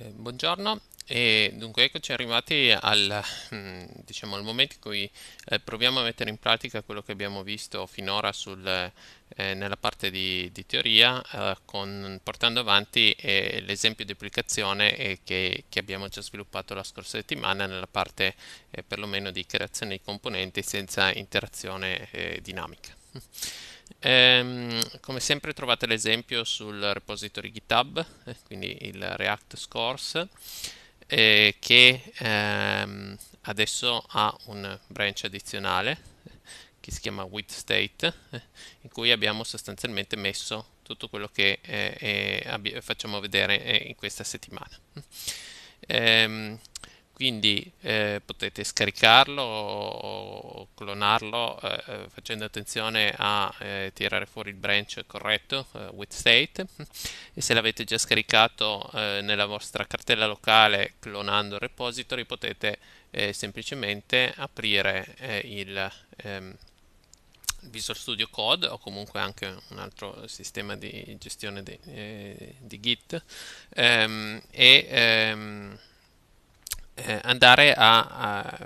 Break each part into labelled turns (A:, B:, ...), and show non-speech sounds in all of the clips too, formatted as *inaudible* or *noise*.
A: Eh, buongiorno e dunque eccoci arrivati al, mm, diciamo, al momento in cui eh, proviamo a mettere in pratica quello che abbiamo visto finora sul, eh, nella parte di, di teoria eh, con, portando avanti eh, l'esempio di applicazione che, che, abbiamo già sviluppato la scorsa settimana nella parte perlomeno di creazione di componenti senza interazione dinamica. Ehm, come sempre trovate l'esempio sul repository GitHub, eh, quindi il React Scores, eh, che ehm, adesso ha un branch addizionale eh, che si chiama with state, eh, in cui abbiamo sostanzialmente messo tutto quello che facciamo vedere in questa settimana. Ehm, quindi eh, potete scaricarlo o clonarlo eh, eh, facendo attenzione a eh, tirare fuori il branch corretto eh, with state e se l'avete già scaricato eh, nella vostra cartella locale clonando il repository potete semplicemente aprire il ehm, Visual Studio Code o comunque anche un altro sistema di gestione di, di Git ehm, e ehm, eh, andare a, a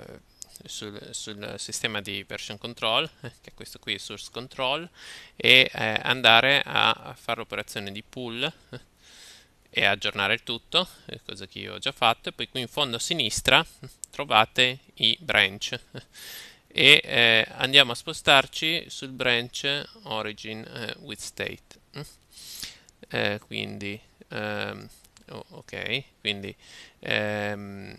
A: sul, sul, sistema di version control, eh, che è questo qui, source control, e eh, andare a fare l'operazione di pull eh, e aggiornare il tutto, eh, cosa che io ho già fatto, e poi qui in fondo a sinistra trovate i branch e eh, andiamo a spostarci sul branch origin eh, with state. quindi, um, oh, ok, quindi um,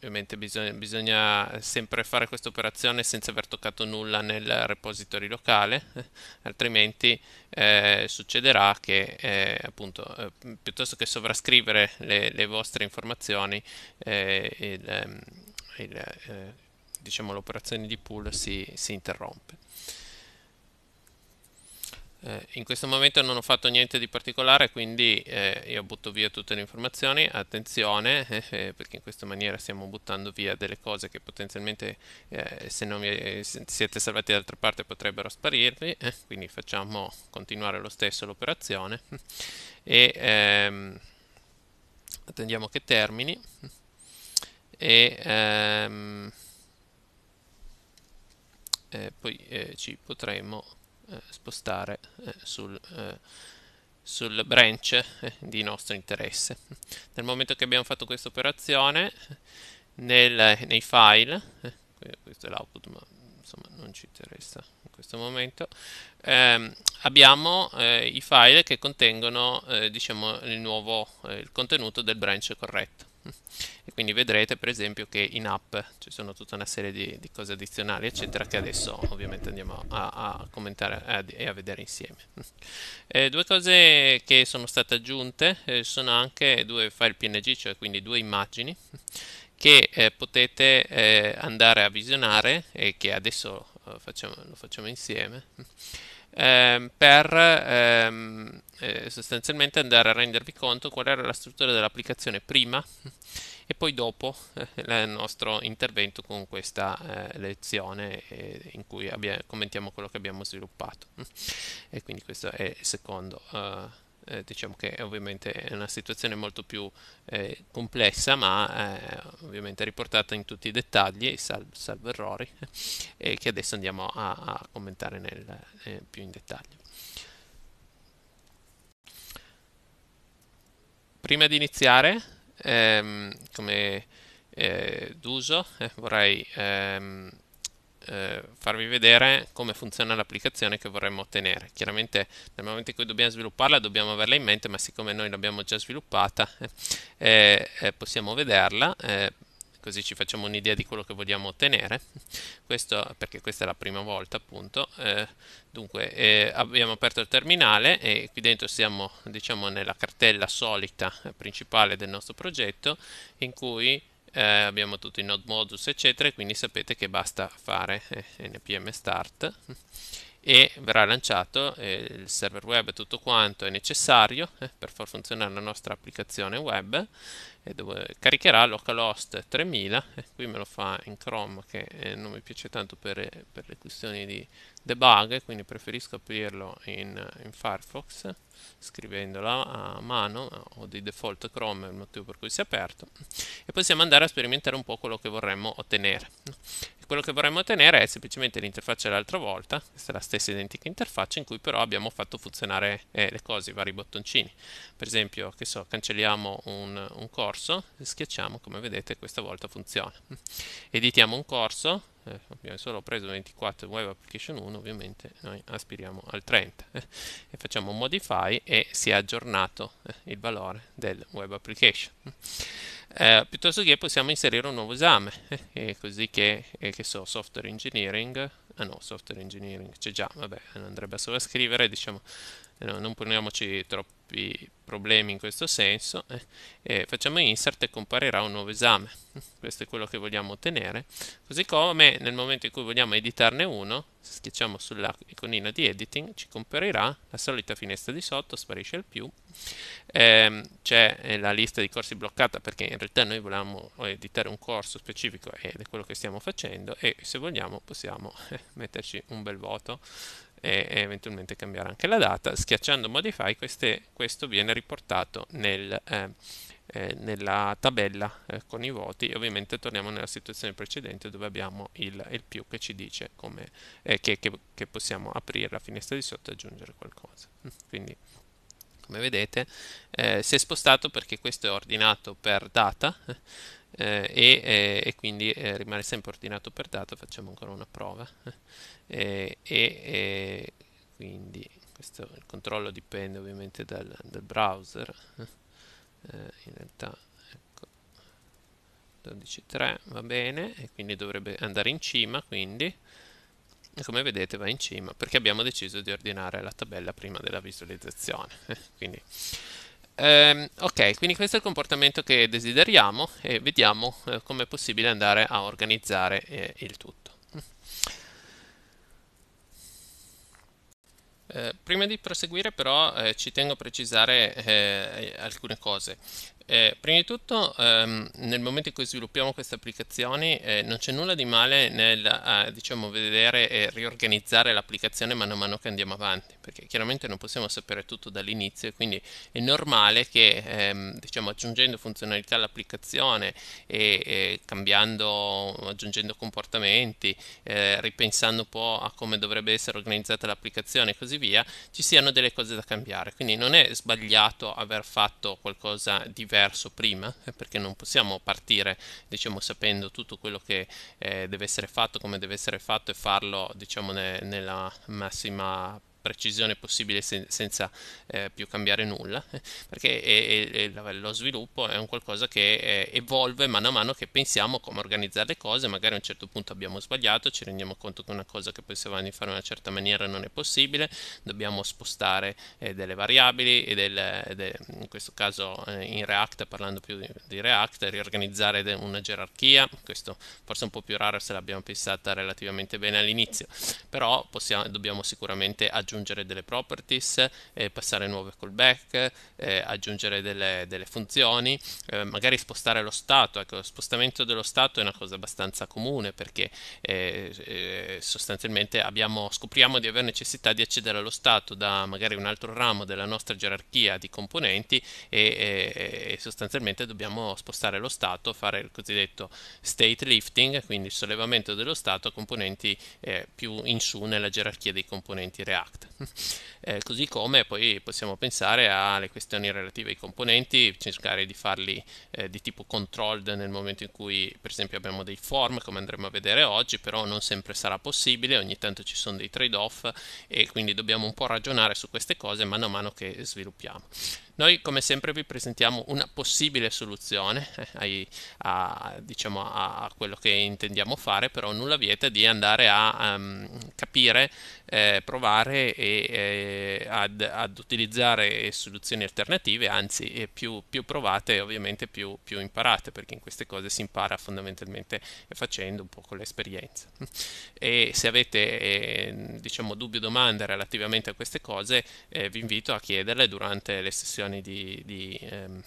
A: Ovviamente bisogna, bisogna sempre fare questa operazione senza aver toccato nulla nel repository locale, *laughs* altrimenti eh, succederà che eh, appunto eh, piuttosto che sovrascrivere le, le vostre informazioni eh, il, ehm, il, eh, diciamo, l'operazione di pool si, si interrompe. Eh, in questo momento non ho fatto niente di particolare quindi eh, io butto via tutte le informazioni attenzione *laughs* eh, perché in questa maniera stiamo buttando via delle cose che potenzialmente eh, se non vi, se siete salvati d'altra parte potrebbero sparirvi eh, quindi facciamo continuare lo stesso l'operazione *laughs* e ehm, attendiamo che termini e ehm, poi ci potremo eh, spostare eh, sul, eh, sul branch di nostro interesse. Nel momento che abbiamo fatto questa operazione, nel, nei file, questo è l'output ma insomma non ci interessa in questo momento, ehm, abbiamo eh, i file che contengono eh, diciamo, il nuovo eh, il contenuto del branch corretto. E quindi vedrete per esempio che in app ci sono tutta una serie di, di cose addizionali eccetera che adesso ovviamente andiamo a, a commentare e a, a vedere insieme. Eh, due cose che sono state aggiunte eh, sono anche due file PNG, cioè quindi due immagini che eh, potete eh, andare a visionare e che adesso eh, facciamo, lo facciamo insieme ehm, per ehm, eh, sostanzialmente andare a rendervi conto qual era la struttura dell'applicazione prima e poi dopo eh, il nostro intervento con questa eh, lezione eh, in cui abbia, commentiamo quello che abbiamo sviluppato. E quindi questo è il secondo. Eh, eh, diciamo che ovviamente è una situazione molto più complessa ma ovviamente riportata in tutti i dettagli salvo, salvo errori e che adesso andiamo a, a commentare nel, più in dettaglio prima di iniziare, ehm, come eh, d'uso, eh, vorrei ehm, eh, farvi vedere come funziona l'applicazione che vorremmo ottenere. Chiaramente nel momento in cui dobbiamo svilupparla dobbiamo averla in mente, ma siccome noi l'abbiamo già sviluppata eh, eh, possiamo vederla eh, così ci facciamo un'idea di quello che vogliamo ottenere, questo perché questa è la prima volta appunto, eh, dunque eh, abbiamo aperto il terminale e qui dentro siamo diciamo nella cartella solita principale del nostro progetto in cui eh, abbiamo tutti i node modus eccetera quindi sapete che basta fare eh, npm start e verrà lanciato eh, il server web tutto quanto è necessario eh, per far funzionare la nostra applicazione web e dove caricherà localhost 3000 eh, qui me lo fa in Chrome che eh, non mi piace tanto per, per, le questioni di debug quindi preferisco aprirlo in, in Firefox scrivendola a mano, ho di default Chrome, è il motivo per cui si è aperto, e possiamo andare a sperimentare un po' quello che vorremmo ottenere. E quello che vorremmo ottenere è semplicemente l'interfaccia dell'altra volta, questa è la stessa identica interfaccia in cui però abbiamo fatto funzionare eh, le cose, i vari bottoncini. Per esempio, che so, cancelliamo un, un corso, schiacciamo, come vedete questa volta funziona. Editiamo un corso, eh, abbiamo solo preso 24 web application 1, ovviamente noi aspiriamo al 30, eh, e facciamo un modify, API e si è aggiornato eh, il valore del web application. Eh, piuttosto che possiamo inserire un nuovo esame, eh, così che, eh, che so, software engineering, ah no, software engineering c'è già, vabbè, andrebbe solo a scrivere, diciamo, eh, no, non poniamoci troppi problemi in questo senso, eh, eh, facciamo insert e comparirà un nuovo esame, questo è quello che vogliamo ottenere, così come nel momento in cui vogliamo editarne uno, schiacciamo sulla iconina di editing, ci comparirà la solita finestra di sotto, sparisce il più, ehm, eh, c'è la lista di corsi bloccata perché in realtà noi volevamo eh, editare un corso specifico ed è quello che stiamo facendo e se vogliamo possiamo eh, metterci un bel voto e, e eventualmente cambiare anche la data. Schiacciando Modify queste, questo viene riportato nel, eh, eh, nella tabella eh, con i voti e ovviamente torniamo nella situazione precedente dove abbiamo il, il più che ci dice come, eh, che, che, che possiamo aprire la finestra di sotto e aggiungere qualcosa. Quindi come vedete eh, si è spostato perché questo è ordinato per data eh, e, eh, e, quindi eh, rimane sempre ordinato per dato facciamo ancora una prova *laughs* eh, e, quindi questo, il controllo dipende ovviamente dal, dal browser in realtà ecco 12.3 va bene e quindi dovrebbe andare in cima quindi come vedete va in cima perché abbiamo deciso di ordinare la tabella prima della visualizzazione *laughs* quindi Ehm, ok, quindi questo è il comportamento che desideriamo e vediamo eh, come è possibile andare a organizzare eh, il tutto. Eh, prima di proseguire però eh, ci tengo a precisare eh, alcune cose eh, prima di tutto ehm, nel momento in cui sviluppiamo queste applicazioni eh, non c'è nulla di male nel eh, diciamo, vedere e riorganizzare l'applicazione mano a mano che andiamo avanti, perché chiaramente non possiamo sapere tutto dall'inizio, quindi è normale che ehm, diciamo, aggiungendo funzionalità all'applicazione e, e cambiando, aggiungendo comportamenti, eh, ripensando un po' a come dovrebbe essere organizzata l'applicazione e così via, ci siano delle cose da cambiare. Quindi non è sbagliato aver fatto qualcosa di diverso terzo prima, eh, perché non possiamo partire diciamo, sapendo tutto quello che eh, deve essere fatto, come deve essere fatto e farlo diciamo, ne, nella massima precisione possibile sen- senza eh, più cambiare nulla, eh, perché è, è, è, lo sviluppo è un qualcosa che eh, evolve mano a mano che pensiamo come organizzare le cose, magari a un certo punto abbiamo sbagliato, ci rendiamo conto che una cosa che pensavamo di fare in una certa maniera non è possibile, dobbiamo spostare eh, delle variabili e del, de, in questo caso in React, parlando più di, di React, riorganizzare de, una gerarchia, questo forse è un po' più raro se l'abbiamo pensata relativamente bene all'inizio, però possiamo, dobbiamo sicuramente aggiungere aggiungere delle properties, eh, passare nuove callback, eh, aggiungere delle, delle funzioni, eh, magari spostare lo stato. Ecco, lo spostamento dello stato è una cosa abbastanza comune perché eh, eh, sostanzialmente abbiamo, scopriamo di avere necessità di accedere allo stato da magari un altro ramo della nostra gerarchia di componenti e, e, e sostanzialmente dobbiamo spostare lo stato, fare il cosiddetto state lifting, quindi il sollevamento dello stato a componenti eh, più in su nella gerarchia dei componenti React.
B: *laughs*
A: Eh, così come poi possiamo pensare alle questioni relative ai componenti, cercare di farli eh, di tipo controlled nel momento in cui per esempio abbiamo dei form come andremo a vedere oggi, però non sempre sarà possibile, ogni tanto ci sono dei trade-off e quindi dobbiamo un po' ragionare su queste cose mano a mano che sviluppiamo. Noi come sempre vi presentiamo una possibile soluzione eh, ai, a, diciamo, a quello che intendiamo fare, però nulla vieta di andare a um, capire, eh, provare e, eh, ad, ad, utilizzare soluzioni alternative, anzi eh, più, più, provate ovviamente più, più, imparate, perché in queste cose si impara fondamentalmente facendo un po' con l'esperienza. *laughs* E se avete eh, diciamo, dubbi o domande relativamente a queste cose, vi invito a chiederle durante le sessioni di, di ehm,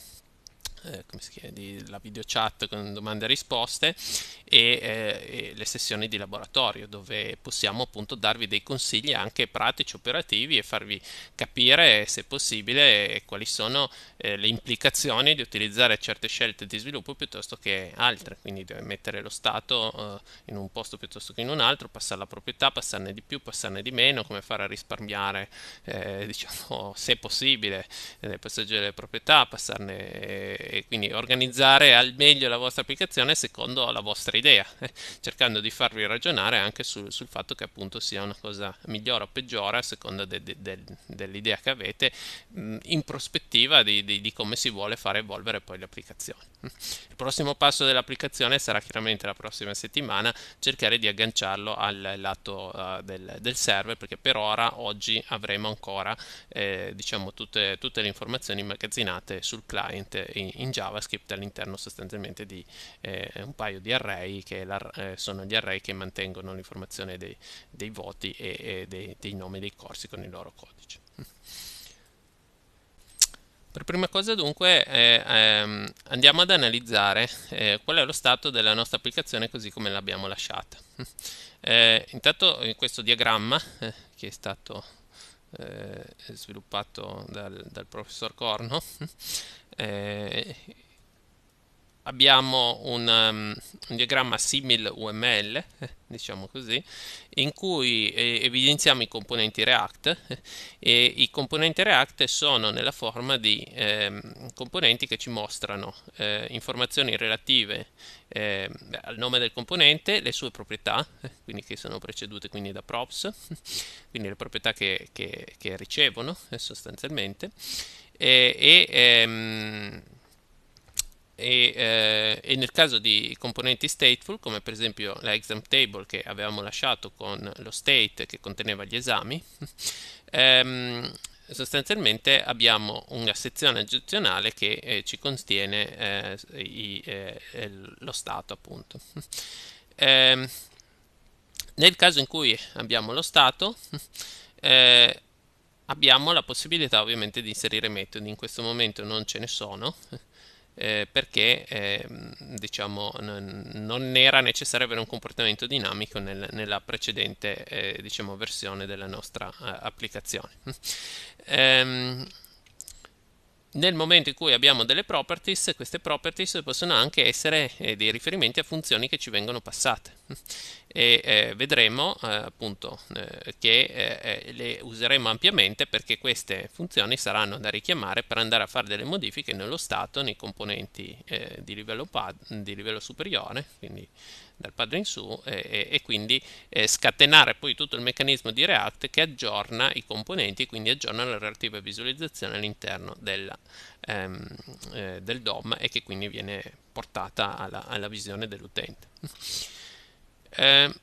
A: eh, chiama, di, la video chat con domande e risposte e, eh, e, le sessioni di laboratorio dove possiamo appunto darvi dei consigli anche pratici, operativi e farvi capire se possibile quali sono eh, le implicazioni di utilizzare certe scelte di sviluppo piuttosto che altre, quindi mettere lo Stato eh, in un posto piuttosto che in un altro, passare la proprietà, passarne di più, passarne di meno, come fare a risparmiare eh, *laughs* diciamo se possibile nel eh, passaggio delle proprietà, passarne e quindi organizzare al meglio la vostra applicazione secondo la vostra idea, eh, cercando di farvi ragionare anche sul, sul fatto che appunto sia una cosa migliore o peggiore a seconda de, de, de, dell'idea che avete mh, in prospettiva di, di, di, come si vuole fare evolvere poi l'applicazione. Il prossimo passo dell'applicazione sarà chiaramente la prossima settimana cercare di agganciarlo al lato uh, del, del, server perché per ora oggi avremo ancora eh, diciamo tutte, tutte, le informazioni immagazzinate sul client in, in JavaScript all'interno sostanzialmente di eh, un paio di array che la, eh, sono gli array che mantengono l'informazione dei, dei voti e, e dei, dei nomi dei corsi con il loro codice. Per prima cosa dunque eh, ehm, andiamo ad analizzare eh, qual è lo stato della nostra applicazione così come l'abbiamo lasciata. Eh, intanto in questo diagramma eh, che è stato eh, sviluppato dal, dal professor Corno eh, abbiamo un, um, un, diagramma simile UML, eh, *laughs* diciamo così, in cui eh, evidenziamo i componenti React *laughs* e i componenti React sono nella forma di ehm, componenti che ci mostrano eh, informazioni relative ehm, al nome del componente, le sue proprietà, *laughs* quindi che sono precedute quindi da props, quindi le proprietà che, che, che ricevono eh, sostanzialmente, e, ehm, e, eh, e, nel caso di componenti stateful, come per esempio la exam table che avevamo lasciato con lo state che conteneva gli esami, *laughs* ehm, sostanzialmente abbiamo una sezione aggiunzionale che eh, ci contiene eh, i, eh, lo stato appunto. *laughs* Ehm, nel caso in cui abbiamo lo stato, *laughs* eh, abbiamo la possibilità ovviamente di inserire metodi, in questo momento non ce ne sono, eh, perché eh, diciamo, n- non era necessario avere un comportamento dinamico nel, nella precedente eh, diciamo, versione della nostra eh, applicazione. ehm, nel momento in cui abbiamo delle properties, queste properties possono anche essere eh, dei riferimenti a funzioni che ci vengono passate *laughs* e eh, vedremo eh, appunto eh, che eh, eh, le useremo ampiamente perché queste funzioni saranno da richiamare per andare a fare delle modifiche nello stato, nei componenti di livello, pad, di, livello superiore, quindi dal padre in su e, e quindi eh, scatenare poi tutto il meccanismo di React che aggiorna i componenti e quindi aggiorna la relativa visualizzazione all'interno della, ehm, eh, del DOM e che quindi viene portata alla, alla visione dell'utente. *laughs* Eh,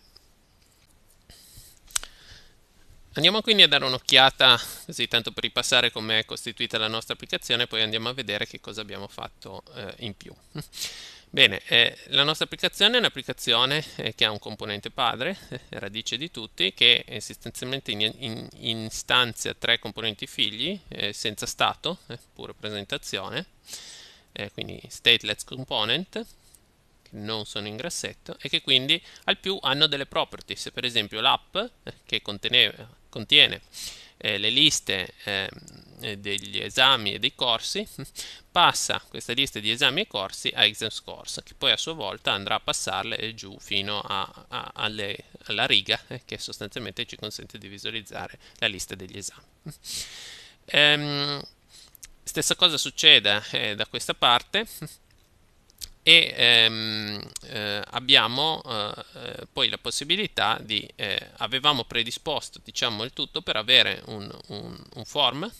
A: Andiamo quindi a dare un'occhiata, così tanto per ripassare com'è costituita la nostra applicazione, poi andiamo a vedere che cosa abbiamo fatto eh, in più. *laughs* Bene, eh, la nostra applicazione è un'applicazione eh, che ha un componente padre, eh, radice di tutti, che sostanzialmente in, in, istanzia tre componenti figli, eh, senza stato, eh, pure presentazione, eh, quindi stateless component, che non sono in grassetto, e che quindi al più hanno delle properties, per esempio l'app che contiene eh, le liste ehm, eh, degli esami e dei corsi, *laughs* passa queste liste di esami e corsi a Exam Scores, che poi a sua volta andrà a passarle giù fino a, a, alle, alla riga, eh, che sostanzialmente ci consente di visualizzare la lista degli esami. Ehm, stessa cosa succede eh, da questa parte e ehm, eh, abbiamo eh, eh, poi la possibilità di eh, avevamo predisposto diciamo il tutto per avere un, un, un form *laughs*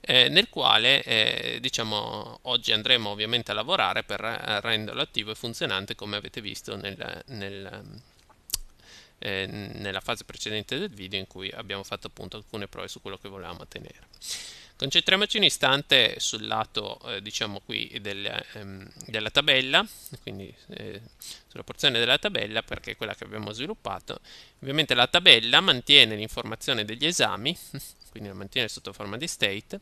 A: eh, nel quale eh, diciamo oggi andremo ovviamente a lavorare per renderlo attivo e funzionante come avete visto nel, nel, nella fase precedente del video in cui abbiamo fatto appunto alcune prove su quello che volevamo ottenere Concentriamoci un istante sul lato, eh, diciamo qui, del, ehm, della tabella, quindi eh, sulla porzione della tabella perché è quella che abbiamo sviluppato. Ovviamente la tabella mantiene l'informazione degli esami, *laughs* quindi la mantiene sotto forma di state,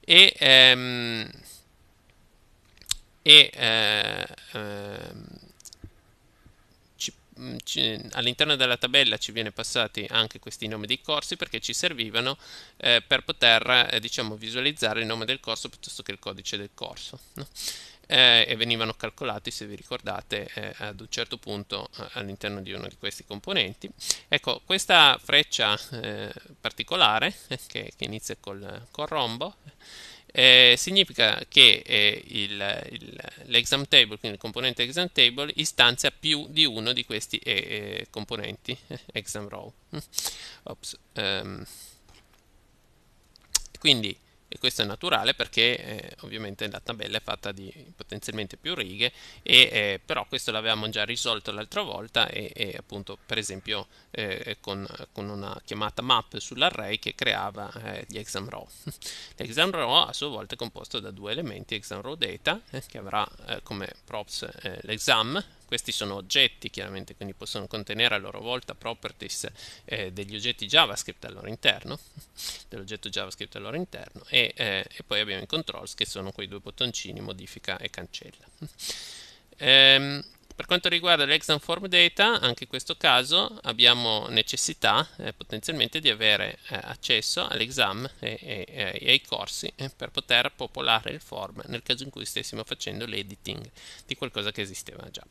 A: e, ehm, e eh, ehm, Mm, all'interno della tabella ci viene passati anche questi nomi dei corsi perché ci servivano eh, per poter eh, diciamo, visualizzare il nome del corso piuttosto che il codice del corso no? eh, e venivano calcolati se vi ricordate eh, ad un certo punto eh, all'interno di uno di questi componenti ecco questa freccia eh, particolare che, che, inizia col, col rombo eh, significa che eh, il, il, l'exam table, quindi il componente exam table, istanzia più di uno di questi eh, eh componenti *laughs* exam row. Ops, um, quindi e questo è naturale perché eh, ovviamente la tabella è fatta di potenzialmente più righe e, eh, però questo l'avevamo già risolto l'altra volta e, e, appunto per esempio eh, con, con, una chiamata map sull'array che creava eh, gli exam row l'exam *laughs* row a sua volta è composto da due elementi exam row data eh, che avrà eh, come props l'exam questi sono oggetti chiaramente, quindi possono contenere a loro volta properties eh, degli oggetti JavaScript al loro interno, *laughs* dell'oggetto JavaScript al loro interno, e, eh, e poi abbiamo i controls che sono quei due bottoncini modifica e cancella. Ehm, per quanto riguarda l'exam form data, anche in questo caso abbiamo necessità eh, potenzialmente di avere eh, accesso all'exam e, e, eh, e, ai corsi eh, per poter popolare il form nel caso in cui stessimo facendo l'editing di qualcosa che esisteva già.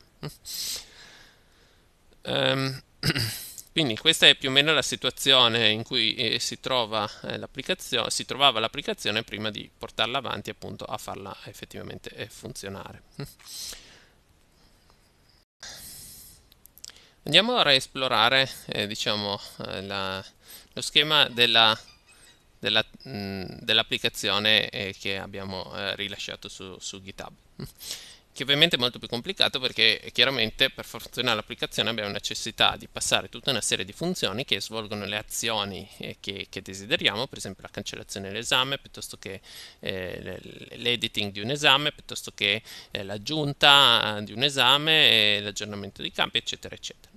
A: Um, *clears throat* Quindi questa è più o meno la situazione in cui eh, si, trova, eh, si, trovava l'applicazione prima di portarla avanti appunto a farla effettivamente eh, funzionare. Andiamo ora a esplorare eh, diciamo, eh, la, lo schema della, della, mm, dell'applicazione eh, che abbiamo eh, rilasciato su, su, GitHub, *laughs* che ovviamente è molto più complicato perché eh, chiaramente per funzionare l'applicazione abbiamo necessità di passare tutta una serie di funzioni che svolgono le azioni eh, che, che, desideriamo, per esempio la cancellazione dell'esame, piuttosto che l'editing di un esame, piuttosto che l'aggiunta di un esame, l'aggiornamento di campi, eccetera, eccetera.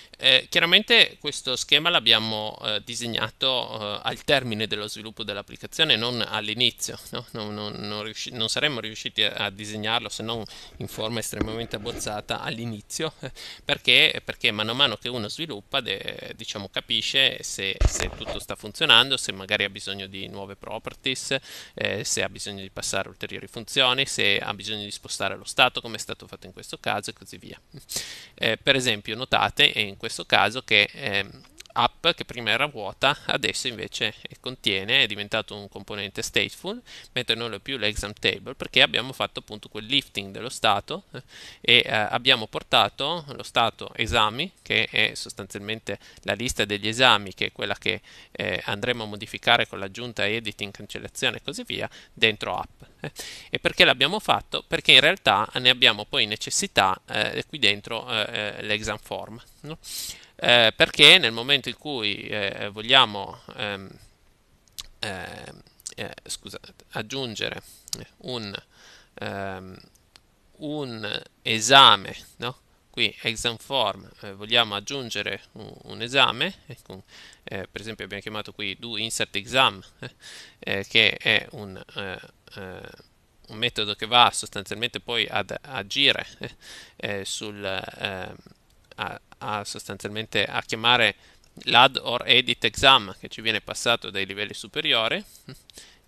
A: eh, chiaramente questo schema l'abbiamo eh, disegnato eh, al termine dello sviluppo dell'applicazione, non all'inizio, no? non, non, non, riusci- non, saremmo riusciti a, disegnarlo se non in forma estremamente abbozzata all'inizio, *laughs* perché, perché mano a mano che uno sviluppa de- diciamo, capisce se, se, tutto sta funzionando, se magari ha bisogno di nuove properties, eh, se ha bisogno di passare ulteriori funzioni, se ha bisogno di spostare lo stato come è stato fatto in questo caso e così via. Eh, per esempio notate, in questo questo caso che eh, app che prima era vuota, adesso invece contiene, è diventato un componente stateful, mentre non è più l'exam table perché abbiamo fatto appunto quel lifting dello stato eh, e eh, abbiamo portato lo stato esami, che è sostanzialmente la lista degli esami, che è quella che eh, andremo a modificare con l'aggiunta editing, cancellazione e così via, dentro app. Eh. E perché l'abbiamo fatto? Perché in realtà ne abbiamo poi necessità eh, qui dentro l'exam form. No? eh, perché nel momento in cui eh, vogliamo ehm, eh, eh, scusate, aggiungere un, ehm, un esame, no? qui exam form eh, vogliamo aggiungere un, un esame ecco, eh, per esempio abbiamo chiamato qui do insert exam eh, che è un, un, metodo che va sostanzialmente poi ad agire sul a, a sostanzialmente a chiamare l'add or edit exam che ci viene passato dai livelli superiori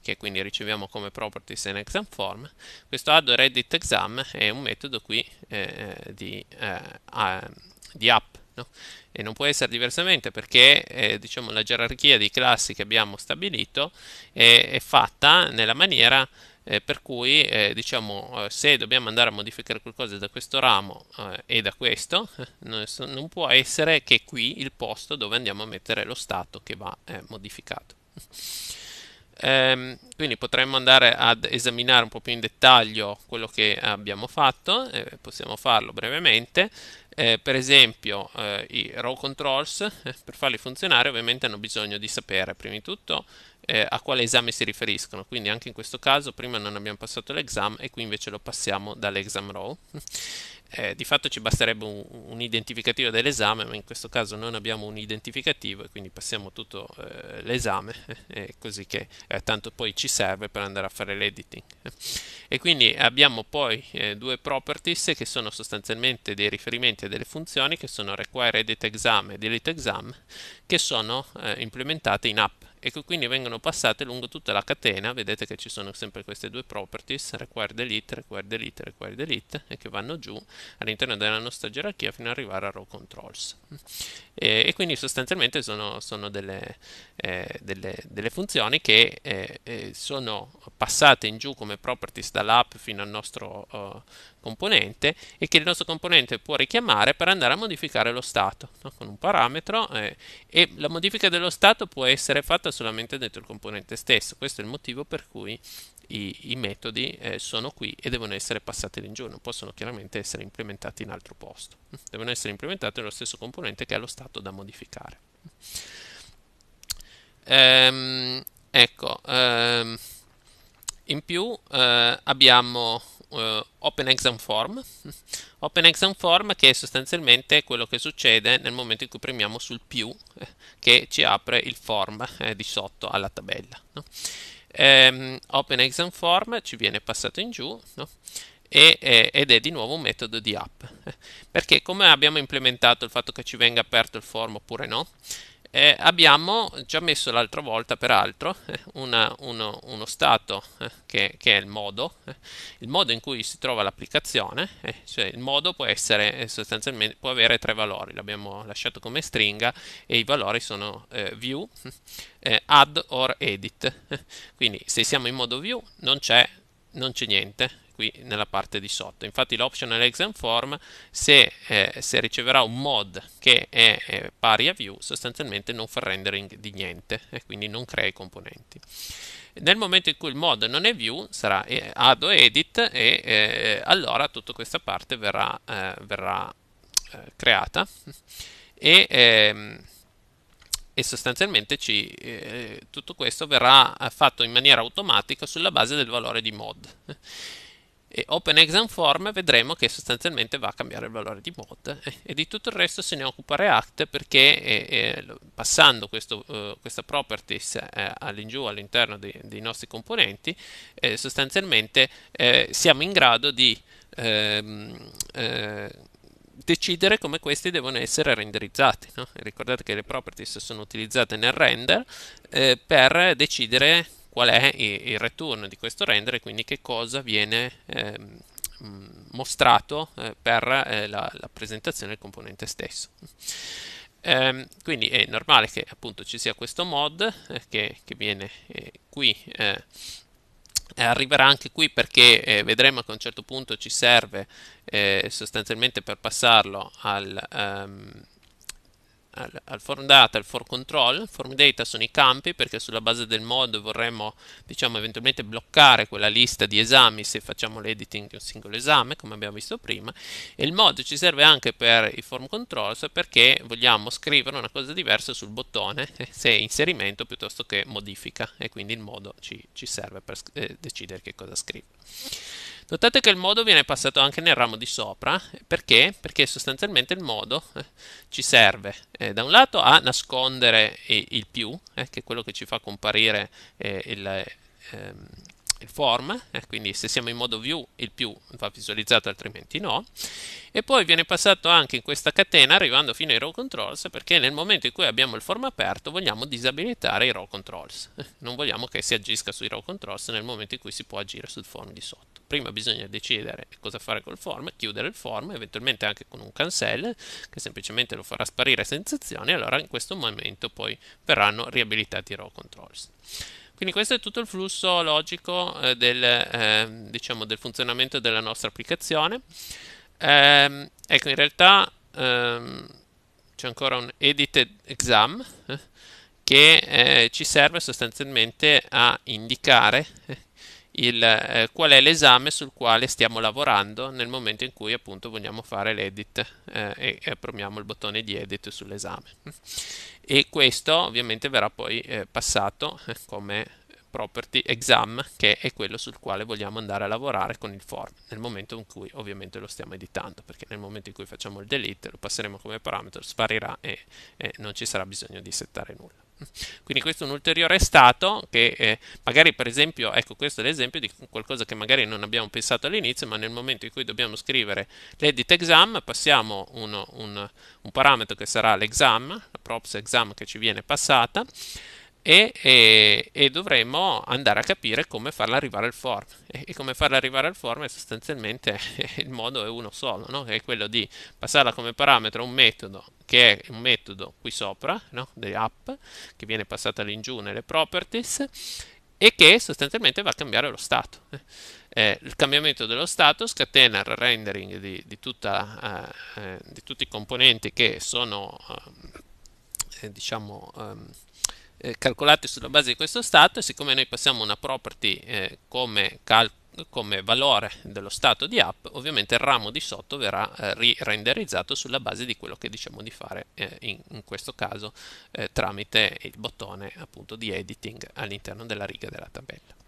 A: che quindi riceviamo come properties in exam form questo add or edit exam è un metodo qui eh, eh, di, eh, a, di, app no? e non può essere diversamente perché eh, diciamo la gerarchia di classi che abbiamo stabilito è, è fatta nella maniera eh, per cui eh, diciamo eh, se dobbiamo andare a modificare qualcosa da questo ramo eh, e da questo *laughs* non può essere che qui il posto dove andiamo a mettere lo stato che va eh, modificato *laughs* ehm, quindi potremmo andare ad esaminare un po' più in dettaglio quello che abbiamo fatto possiamo farlo brevemente eh, per esempio eh, i row controls eh, per farli funzionare ovviamente hanno bisogno di sapere prima di tutto eh, a quale esame si riferiscono. Quindi anche in questo caso prima non abbiamo passato l'exam e qui invece lo passiamo dall'exam row. *laughs* Eh, di fatto ci basterebbe un, un identificativo dell'esame, ma in questo caso non abbiamo un identificativo e quindi passiamo tutto eh, l'esame, *laughs* eh, così che eh, tanto poi ci serve per andare a fare l'editing. E quindi abbiamo poi eh, due properties che sono sostanzialmente dei riferimenti a delle funzioni che sono require edit exam e delete exam che sono implementate in app e che quindi vengono passate lungo tutta la catena, vedete che ci sono sempre queste due properties, required delete, required delete, required delete, e che vanno giù all'interno della nostra gerarchia fino ad arrivare a row controls. E, e quindi sostanzialmente sono, sono delle, eh, delle, delle, funzioni che eh, eh, sono passate in giù come properties dall'app fino al nostro oh, componente e che il nostro componente può richiamare per andare a modificare lo stato no? con un parametro eh, e la modifica dello stato può essere fatta solamente dentro il componente stesso questo è il motivo per cui i, i metodi eh, sono qui e devono essere passati lì in giù non possono chiaramente essere implementati in altro posto mm, devono essere implementati nello stesso componente che ha lo stato da modificare ehm, ecco ehm, in più eh, abbiamo eh, Open Exam Form. *laughs* Open Exam Form che è sostanzialmente quello che succede nel momento in cui premiamo sul più eh, che ci apre il form eh, di sotto alla tabella. No? Ehm, open Exam Form ci viene passato in giù no? e, eh, ed è di nuovo un metodo di app. Perché come abbiamo implementato il fatto che ci venga aperto il form oppure no? Eh, abbiamo già messo l'altra volta, peraltro, eh, una, uno, uno, stato eh, che, che, è il modo, eh, il modo in cui si trova l'applicazione, cioè il modo può essere sostanzialmente, può avere tre valori, l'abbiamo lasciato come stringa e i valori sono view, add or edit. Quindi se siamo in modo view non c'è non c'è niente, qui nella parte di sotto. Infatti l'optional exam form se, eh, se riceverà un mod che è eh, pari a view sostanzialmente non fa rendering di niente e quindi non crea i componenti. Nel momento in cui il mod non è view sarà eh, add o edit e eh, allora tutta questa parte verrà, eh, verrà creata e, ehm, e sostanzialmente ci, eh, tutto questo verrà fatto in maniera automatica sulla base del valore di mod e open exam form vedremo che sostanzialmente va a cambiare il valore di mod e di tutto il resto se ne occupa React perché eh, eh passando questo, eh, questa properties eh, all'ingiù all'interno dei, dei, nostri componenti eh, sostanzialmente siamo in grado di ehm, decidere come questi devono essere renderizzati. No? Ricordate che le properties sono utilizzate nel render per decidere qual è il return di questo render e quindi che cosa viene eh, mostrato eh, per eh, la, la, presentazione del componente stesso. Ehm, quindi è normale che appunto ci sia questo mod eh, che, che, viene eh, qui eh, arriverà anche qui perché eh, vedremo che a un certo punto ci serve eh, sostanzialmente per passarlo al, um, al, al form data e al form control. Form data sono i campi perché sulla base del mod vorremmo diciamo eventualmente bloccare quella lista di esami se facciamo l'editing di un singolo esame come abbiamo visto prima e il mod ci serve anche per i form controls perché vogliamo scrivere una cosa diversa sul bottone eh, se inserimento piuttosto che modifica e quindi il modo ci, ci serve per eh, decidere che cosa scrivere. Notate che il modo viene passato anche nel ramo di sopra, perché? Perché sostanzialmente il modo eh, ci serve eh, da un lato a nascondere il più, eh, che è quello che ci fa comparire eh, il, ehm, il form, eh, quindi se siamo in modo view il più va visualizzato altrimenti no, e poi viene passato anche in questa catena arrivando fino ai row controls perché nel momento in cui abbiamo il form aperto vogliamo disabilitare i row controls, eh, non vogliamo che si agisca sui row controls nel momento in cui si può agire sul form di sotto. Prima bisogna decidere cosa fare col form, chiudere il form, eventualmente anche con un cancel che semplicemente lo farà sparire senza azione, allora in questo momento poi verranno riabilitati i row controls. Quindi questo è tutto il flusso logico eh, del, eh, diciamo, del, funzionamento della nostra applicazione. Eh, ecco, in realtà ehm, c'è ancora un edited exam eh, che eh, ci serve sostanzialmente a indicare eh, il, eh, qual è l'esame sul quale stiamo lavorando nel momento in cui appunto vogliamo fare l'edit eh, e, e proviamo il bottone di edit sull'esame e questo ovviamente verrà poi eh, passato eh, come property exam che è quello sul quale vogliamo andare a lavorare con il form nel momento in cui ovviamente lo stiamo editando perché nel momento in cui facciamo il delete lo passeremo come parametro sparirà e, e non ci sarà bisogno di settare nulla quindi questo è un ulteriore stato che eh, magari per esempio, ecco questo è l'esempio di qualcosa che magari non abbiamo pensato all'inizio, ma nel momento in cui dobbiamo scrivere l'edit exam passiamo uno, un, un parametro che sarà l'exam, la props exam che ci viene passata e, e, e, dovremo andare a capire come farla arrivare al form e, e come farla arrivare al form è sostanzialmente *laughs* il modo è uno solo no? che è quello di passarla come parametro a un metodo che è un metodo qui sopra no? di app che viene passata lì in giù nelle properties e che sostanzialmente va a cambiare lo stato. Eh, eh il cambiamento dello stato scatena il rendering di, di, tutta, eh, eh di tutti i componenti che sono ehm, eh, diciamo, ehm, eh, calcolate sulla base di questo stato e siccome noi passiamo una property eh, come, come, valore dello stato di app, ovviamente il ramo di sotto verrà eh, rirenderizzato sulla base di quello che diciamo di fare eh, in, in, questo caso tramite il bottone appunto di editing all'interno della riga della tabella.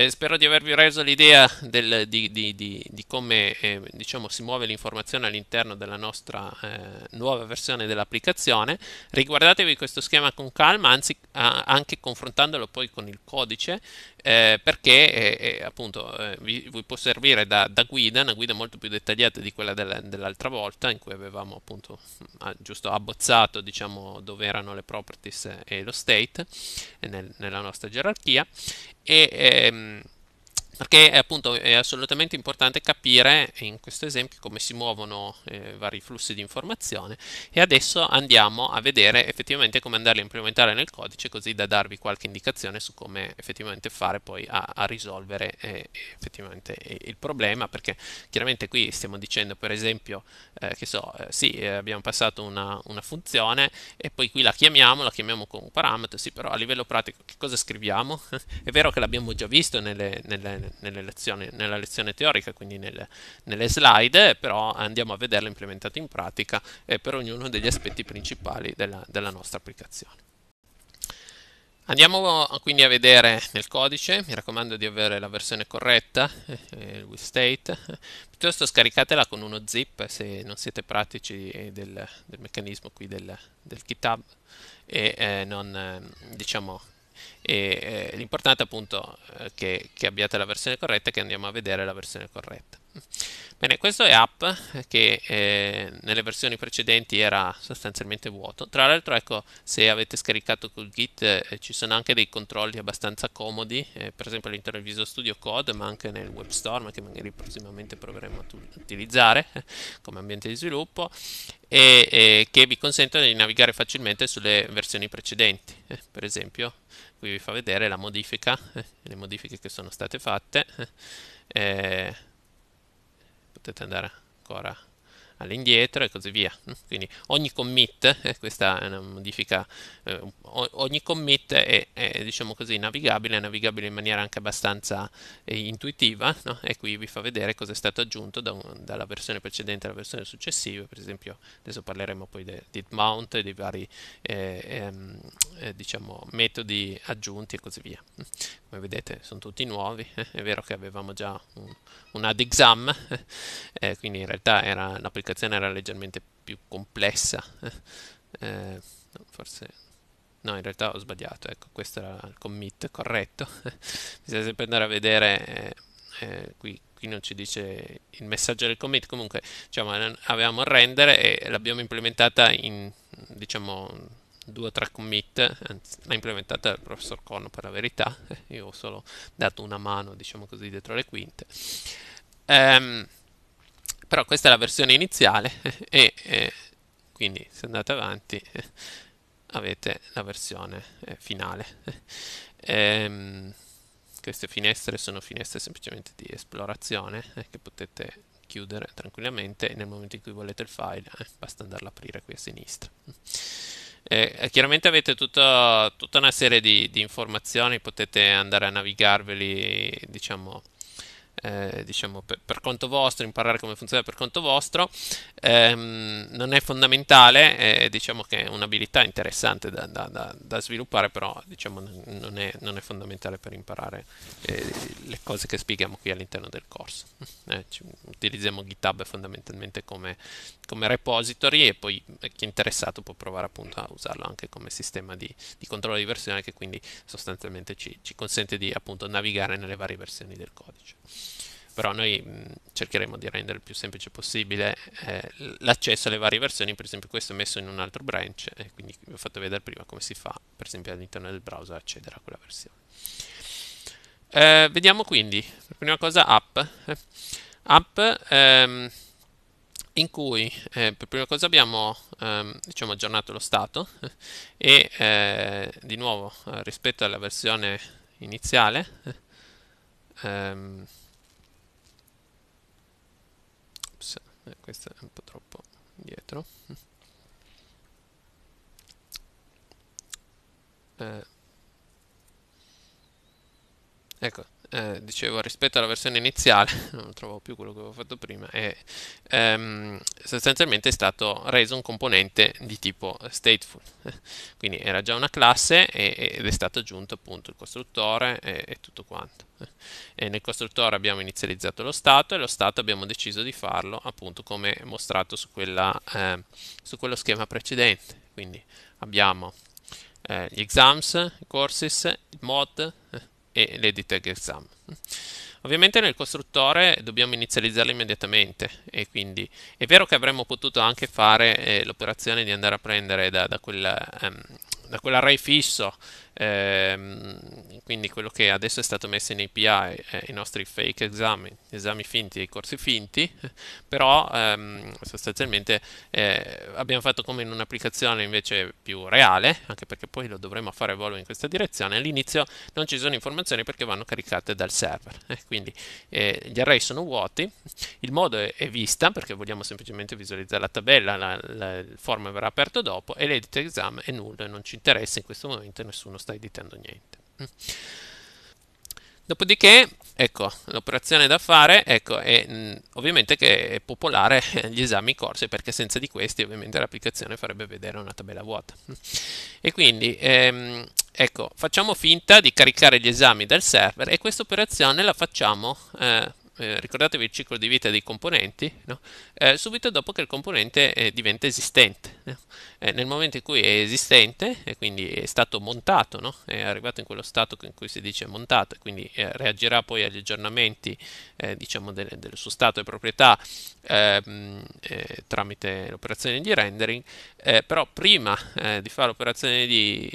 A: Eh, spero di avervi reso l'idea del, di, di, di, di, come eh, diciamo, si muove l'informazione all'interno della nostra eh, nuova versione dell'applicazione. Riguardatevi questo schema con calma, anzi a, anche confrontandolo poi con il codice, eh, perché eh, eh, appunto vi, vi, può servire da, da, guida, una guida molto più dettagliata di quella del, dell'altra volta in cui avevamo appunto mm, ah, giusto abbozzato diciamo, dove erano le properties e lo state nel, nella nostra gerarchia e ehm, perché eh, appunto è assolutamente importante capire in questo esempio come si muovono eh, vari flussi di informazione e adesso andiamo a vedere effettivamente come andarli a implementare nel codice così da darvi qualche indicazione su come effettivamente fare poi a, a risolvere eh, effettivamente il problema perché chiaramente qui stiamo dicendo per esempio eh, che so eh, sì eh, abbiamo passato una, una, funzione e poi qui la chiamiamo la chiamiamo con un parametro sì però a livello pratico che cosa scriviamo? *laughs* è vero che l'abbiamo già visto nelle, nelle lezioni, nella lezione teorica, quindi nelle, nelle slide, però andiamo a vederlo implementato in pratica e eh, per ognuno degli aspetti principali della, della nostra applicazione. Andiamo quindi a vedere nel codice, mi raccomando di avere la versione corretta, il eh, eh, WithState, piuttosto scaricatela con uno zip se non siete pratici del, del meccanismo qui del, del GitHub e eh, non, ehm, diciamo, e eh, l'importante è eh, che, che abbiate la versione corretta e che andiamo a vedere la versione corretta. Bene, questo è app che eh, nelle versioni precedenti era sostanzialmente vuoto. Tra l'altro, ecco, se avete scaricato col Git eh, ci sono anche dei controlli abbastanza comodi, eh, per esempio all'interno del Visual Studio Code, ma anche nel Web Storm, che magari prossimamente proveremo a utilizzare *laughs* come ambiente di sviluppo e, e che vi consentono di navigare facilmente sulle versioni precedenti. Eh, per esempio, qui vi fa vedere la modifica, eh, le modifiche che sono state fatte. Eh, tätä tänään koiraa. all'indietro e così via. Mm, quindi ogni commit, eh, questa è una modifica, eh, ogni commit è, è diciamo così, navigabile, è navigabile in maniera anche abbastanza eh, intuitiva no? e qui vi fa vedere cosa è stato aggiunto da un, dalla versione precedente alla versione successiva, per esempio adesso parleremo poi del de mount e dei vari eh, ehm, eh, diciamo, metodi aggiunti e così via. Mm, come vedete sono tutti nuovi, eh, è vero che avevamo già un, un ad exam, *laughs* quindi in realtà era l'applicazione comunicazione era leggermente più complessa. *laughs* Eh, forse no, in realtà ho sbagliato, ecco, questo era il commit corretto. Bisogna *laughs* sempre andare a vedere eh, eh, qui, qui non ci dice il messaggio del commit, comunque diciamo, avevamo il render e l'abbiamo implementata in diciamo due o tre commit, anzi, l'ha implementata il professor Cono per la verità, *laughs* io ho solo dato una mano, diciamo così, dietro le quinte. Um, però questa è la versione iniziale *laughs* e eh, quindi se andate avanti *laughs* avete la versione eh, finale *laughs* ehm, queste finestre sono finestre semplicemente di esplorazione eh, che potete chiudere tranquillamente nel momento in cui volete il file eh, basta andarlo a aprire qui a sinistra eh, eh, chiaramente avete tutto, tutta una serie di, di, informazioni, potete andare a navigarveli, diciamo, eh, diciamo per, per, conto vostro, imparare come funziona per conto vostro, ehm, non è fondamentale, eh, diciamo che è un'abilità interessante da, da, da, da sviluppare, però diciamo, non, è, non, è, fondamentale per imparare eh, le cose che spieghiamo qui all'interno del corso. *laughs* Eh, ci, utilizziamo GitHub fondamentalmente come, come, repository e poi chi è interessato può provare appunto a usarlo anche come sistema di, di controllo di versione che quindi sostanzialmente ci, ci consente di appunto navigare nelle varie versioni del codice però noi cercheremo di rendere il più semplice possibile eh, l'accesso alle varie versioni, per esempio questo è messo in un altro branch e quindi vi ho fatto vedere prima come si fa per esempio all'interno del browser accedere a quella versione. Eh, vediamo quindi, per prima cosa app, app ehm, in cui eh, per prima cosa abbiamo ehm, diciamo aggiornato lo stato e eh, di nuovo eh, rispetto alla versione iniziale ehm, eh, questo è un po' troppo dietro *laughs* eh. Ecco, eh, dicevo rispetto alla versione iniziale, *laughs* non trovo più quello che avevo fatto prima, è, ehm, sostanzialmente è stato reso un componente di tipo stateful, *laughs* quindi era già una classe e, ed è stato aggiunto appunto il costruttore e, e tutto quanto. E nel costruttore abbiamo inizializzato lo stato e lo stato abbiamo deciso di farlo appunto come mostrato su, quella, eh, su quello schema precedente, quindi abbiamo eh, gli exams, i courses, il mod eh, e l'edit exam. Ovviamente nel costruttore dobbiamo inizializzarlo immediatamente e quindi è vero che avremmo potuto anche fare eh, l'operazione di andare a prendere da, da quel, um, ehm, da quell'array fisso, ehm, quindi quello che adesso è stato messo in API, eh, i nostri fake esami, esami finti e i corsi finti, *laughs* però ehm, sostanzialmente eh, abbiamo fatto come in un'applicazione invece più reale, anche perché poi lo dovremo fare evolvere in questa direzione, all'inizio non ci sono informazioni perché vanno caricate dal server, eh, quindi eh, gli array sono vuoti, il modo è, è vista perché vogliamo semplicemente visualizzare la tabella, la, la, il form verrà aperto dopo e l'edit exam è nullo e non ci interessa in questo momento e nessuno sta editando niente. Mm. Dopodiché, ecco, l'operazione da fare, ecco, è mm, ovviamente che è popolare *laughs* gli esami corsi, perché senza di questi ovviamente l'applicazione farebbe vedere una tabella vuota. Mm. E quindi, ehm, ecco, facciamo finta di caricare gli esami dal server e questa operazione la facciamo eh, eh, ricordatevi il ciclo di vita dei componenti, no? eh, subito dopo che il componente eh, diventa esistente. No? Eh, nel momento in cui è esistente, e eh, quindi è stato montato, no? è arrivato in quello stato in cui si dice montato, e quindi reagirà poi agli aggiornamenti diciamo del, del, suo stato e proprietà ehm, tramite l'operazione di rendering, però prima di fare l'operazione di,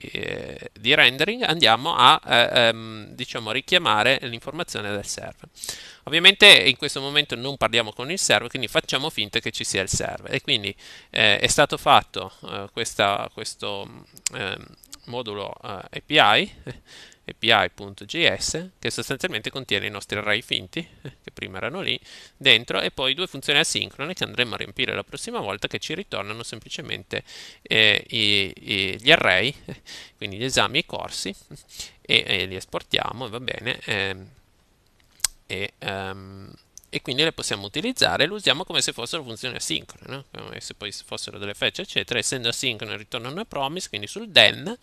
A: di, rendering andiamo a ehm, diciamo, richiamare l'informazione del server. Ovviamente in questo momento non parliamo con il server, quindi facciamo finta che ci sia il server. E quindi eh, è stato fatto eh, questa, questo ehm, eh, modulo API, api.js, che sostanzialmente contiene i nostri array finti, eh, che prima erano lì, dentro, e poi due funzioni asincrone che andremo a riempire la prossima volta, che ci ritornano semplicemente eh, i, i, gli array, *laughs* quindi gli esami e i corsi, e, e, li esportiamo, va bene ehm, e, um, e quindi le possiamo utilizzare, le usiamo come se fossero funzioni asincrone, no? come se poi fossero delle frecce, eccetera. Essendo asincrone ritornano a promise, quindi sul then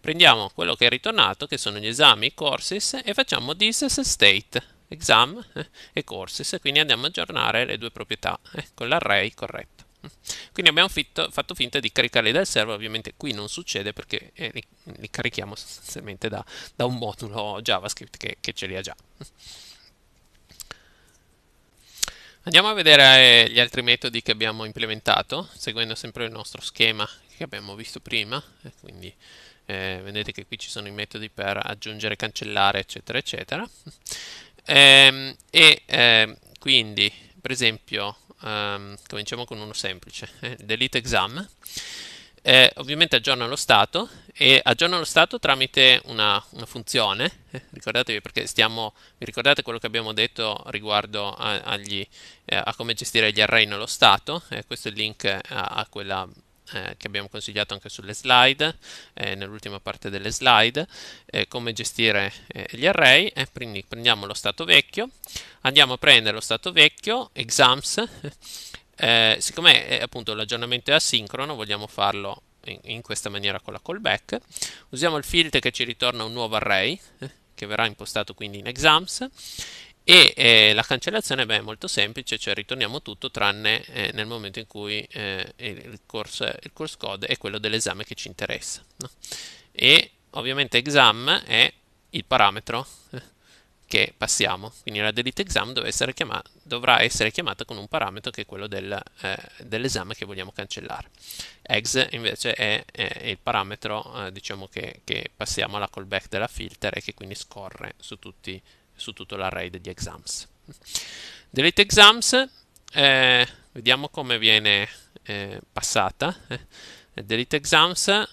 A: prendiamo quello che è ritornato, che sono gli esami, i courses, e facciamo this state, exam eh, e courses, quindi andiamo a aggiornare le due proprietà eh, con l'array corretto. Quindi abbiamo fitto, fatto finta di caricarli dal server, ovviamente qui non succede perché eh, li, li, carichiamo sostanzialmente da, da, un modulo JavaScript che, che ce li ha già. Andiamo a vedere eh, gli altri metodi che abbiamo implementato, seguendo sempre il nostro schema che abbiamo visto prima, quindi eh, vedete che qui ci sono i metodi per aggiungere, cancellare, eccetera, eccetera. Ehm, e, e ehm, quindi, per esempio, um, cominciamo con uno semplice, eh, delete exam eh, ovviamente aggiorna lo stato e aggiorna lo stato tramite una, una funzione, eh, ricordatevi perché stiamo, vi ricordate quello che abbiamo detto riguardo a, agli, eh, a come gestire gli array nello stato, eh, questo è il link eh, a, a quella eh, che abbiamo consigliato anche sulle slide, nell'ultima parte delle slide, come gestire gli array, quindi prendiamo lo stato vecchio, andiamo a prendere lo stato vecchio, exams, eh, siccome eh, appunto l'aggiornamento è asincrono, vogliamo farlo in questa maniera con la callback. Usiamo il filter che ci ritorna un nuovo array, eh, che verrà impostato quindi in exams, e eh, la cancellazione beh, è molto semplice, cioè ritorniamo tutto tranne eh, nel momento in cui eh, il, course, il, course, code è quello dell'esame che ci interessa. No? E ovviamente exam è il parametro eh, che passiamo. Quindi la delete exam essere chiamata, dovrà essere chiamata con un parametro che è quello del, eh, dell'esame che vogliamo cancellare. Ex invece è, è il parametro eh, diciamo che, che, passiamo alla callback della filter e che quindi scorre su, tutti, su tutto l'array degli exams. Delete exams, eh, vediamo come viene eh, passata. Eh. delete exams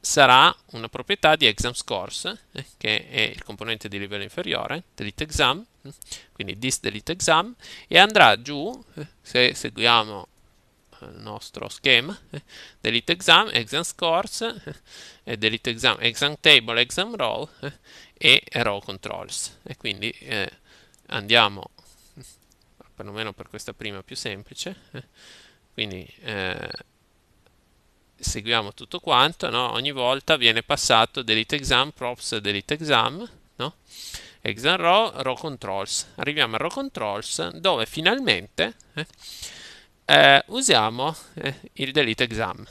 A: sarà una proprietà di exam scores, eh, che è il componente di livello inferiore, delete exam, mm, quindi this delete exam, e andrà giù, eh, se seguiamo eh, il nostro schema, delete exam, exam scores, delete exam, exam table, exam row e row controls. E quindi eh, andiamo, mm, perlomeno per questa prima più semplice, quindi eh, seguiamo tutto quanto, no? ogni volta viene passato delete exam, props, delete exam, no? exam row, row controls. Arriviamo a row controls dove finalmente eh, eh, usiamo eh, il delete exam.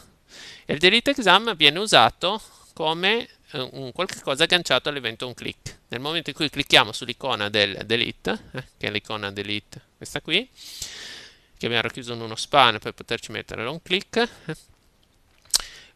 A: Il delete exam viene usato come eh, un qualche agganciato all'evento un click. Nel momento in cui clicchiamo sull'icona del delete, eh, che è l'icona delete, questa qui, che abbiamo racchiuso in uno span per poterci mettere un click, eh,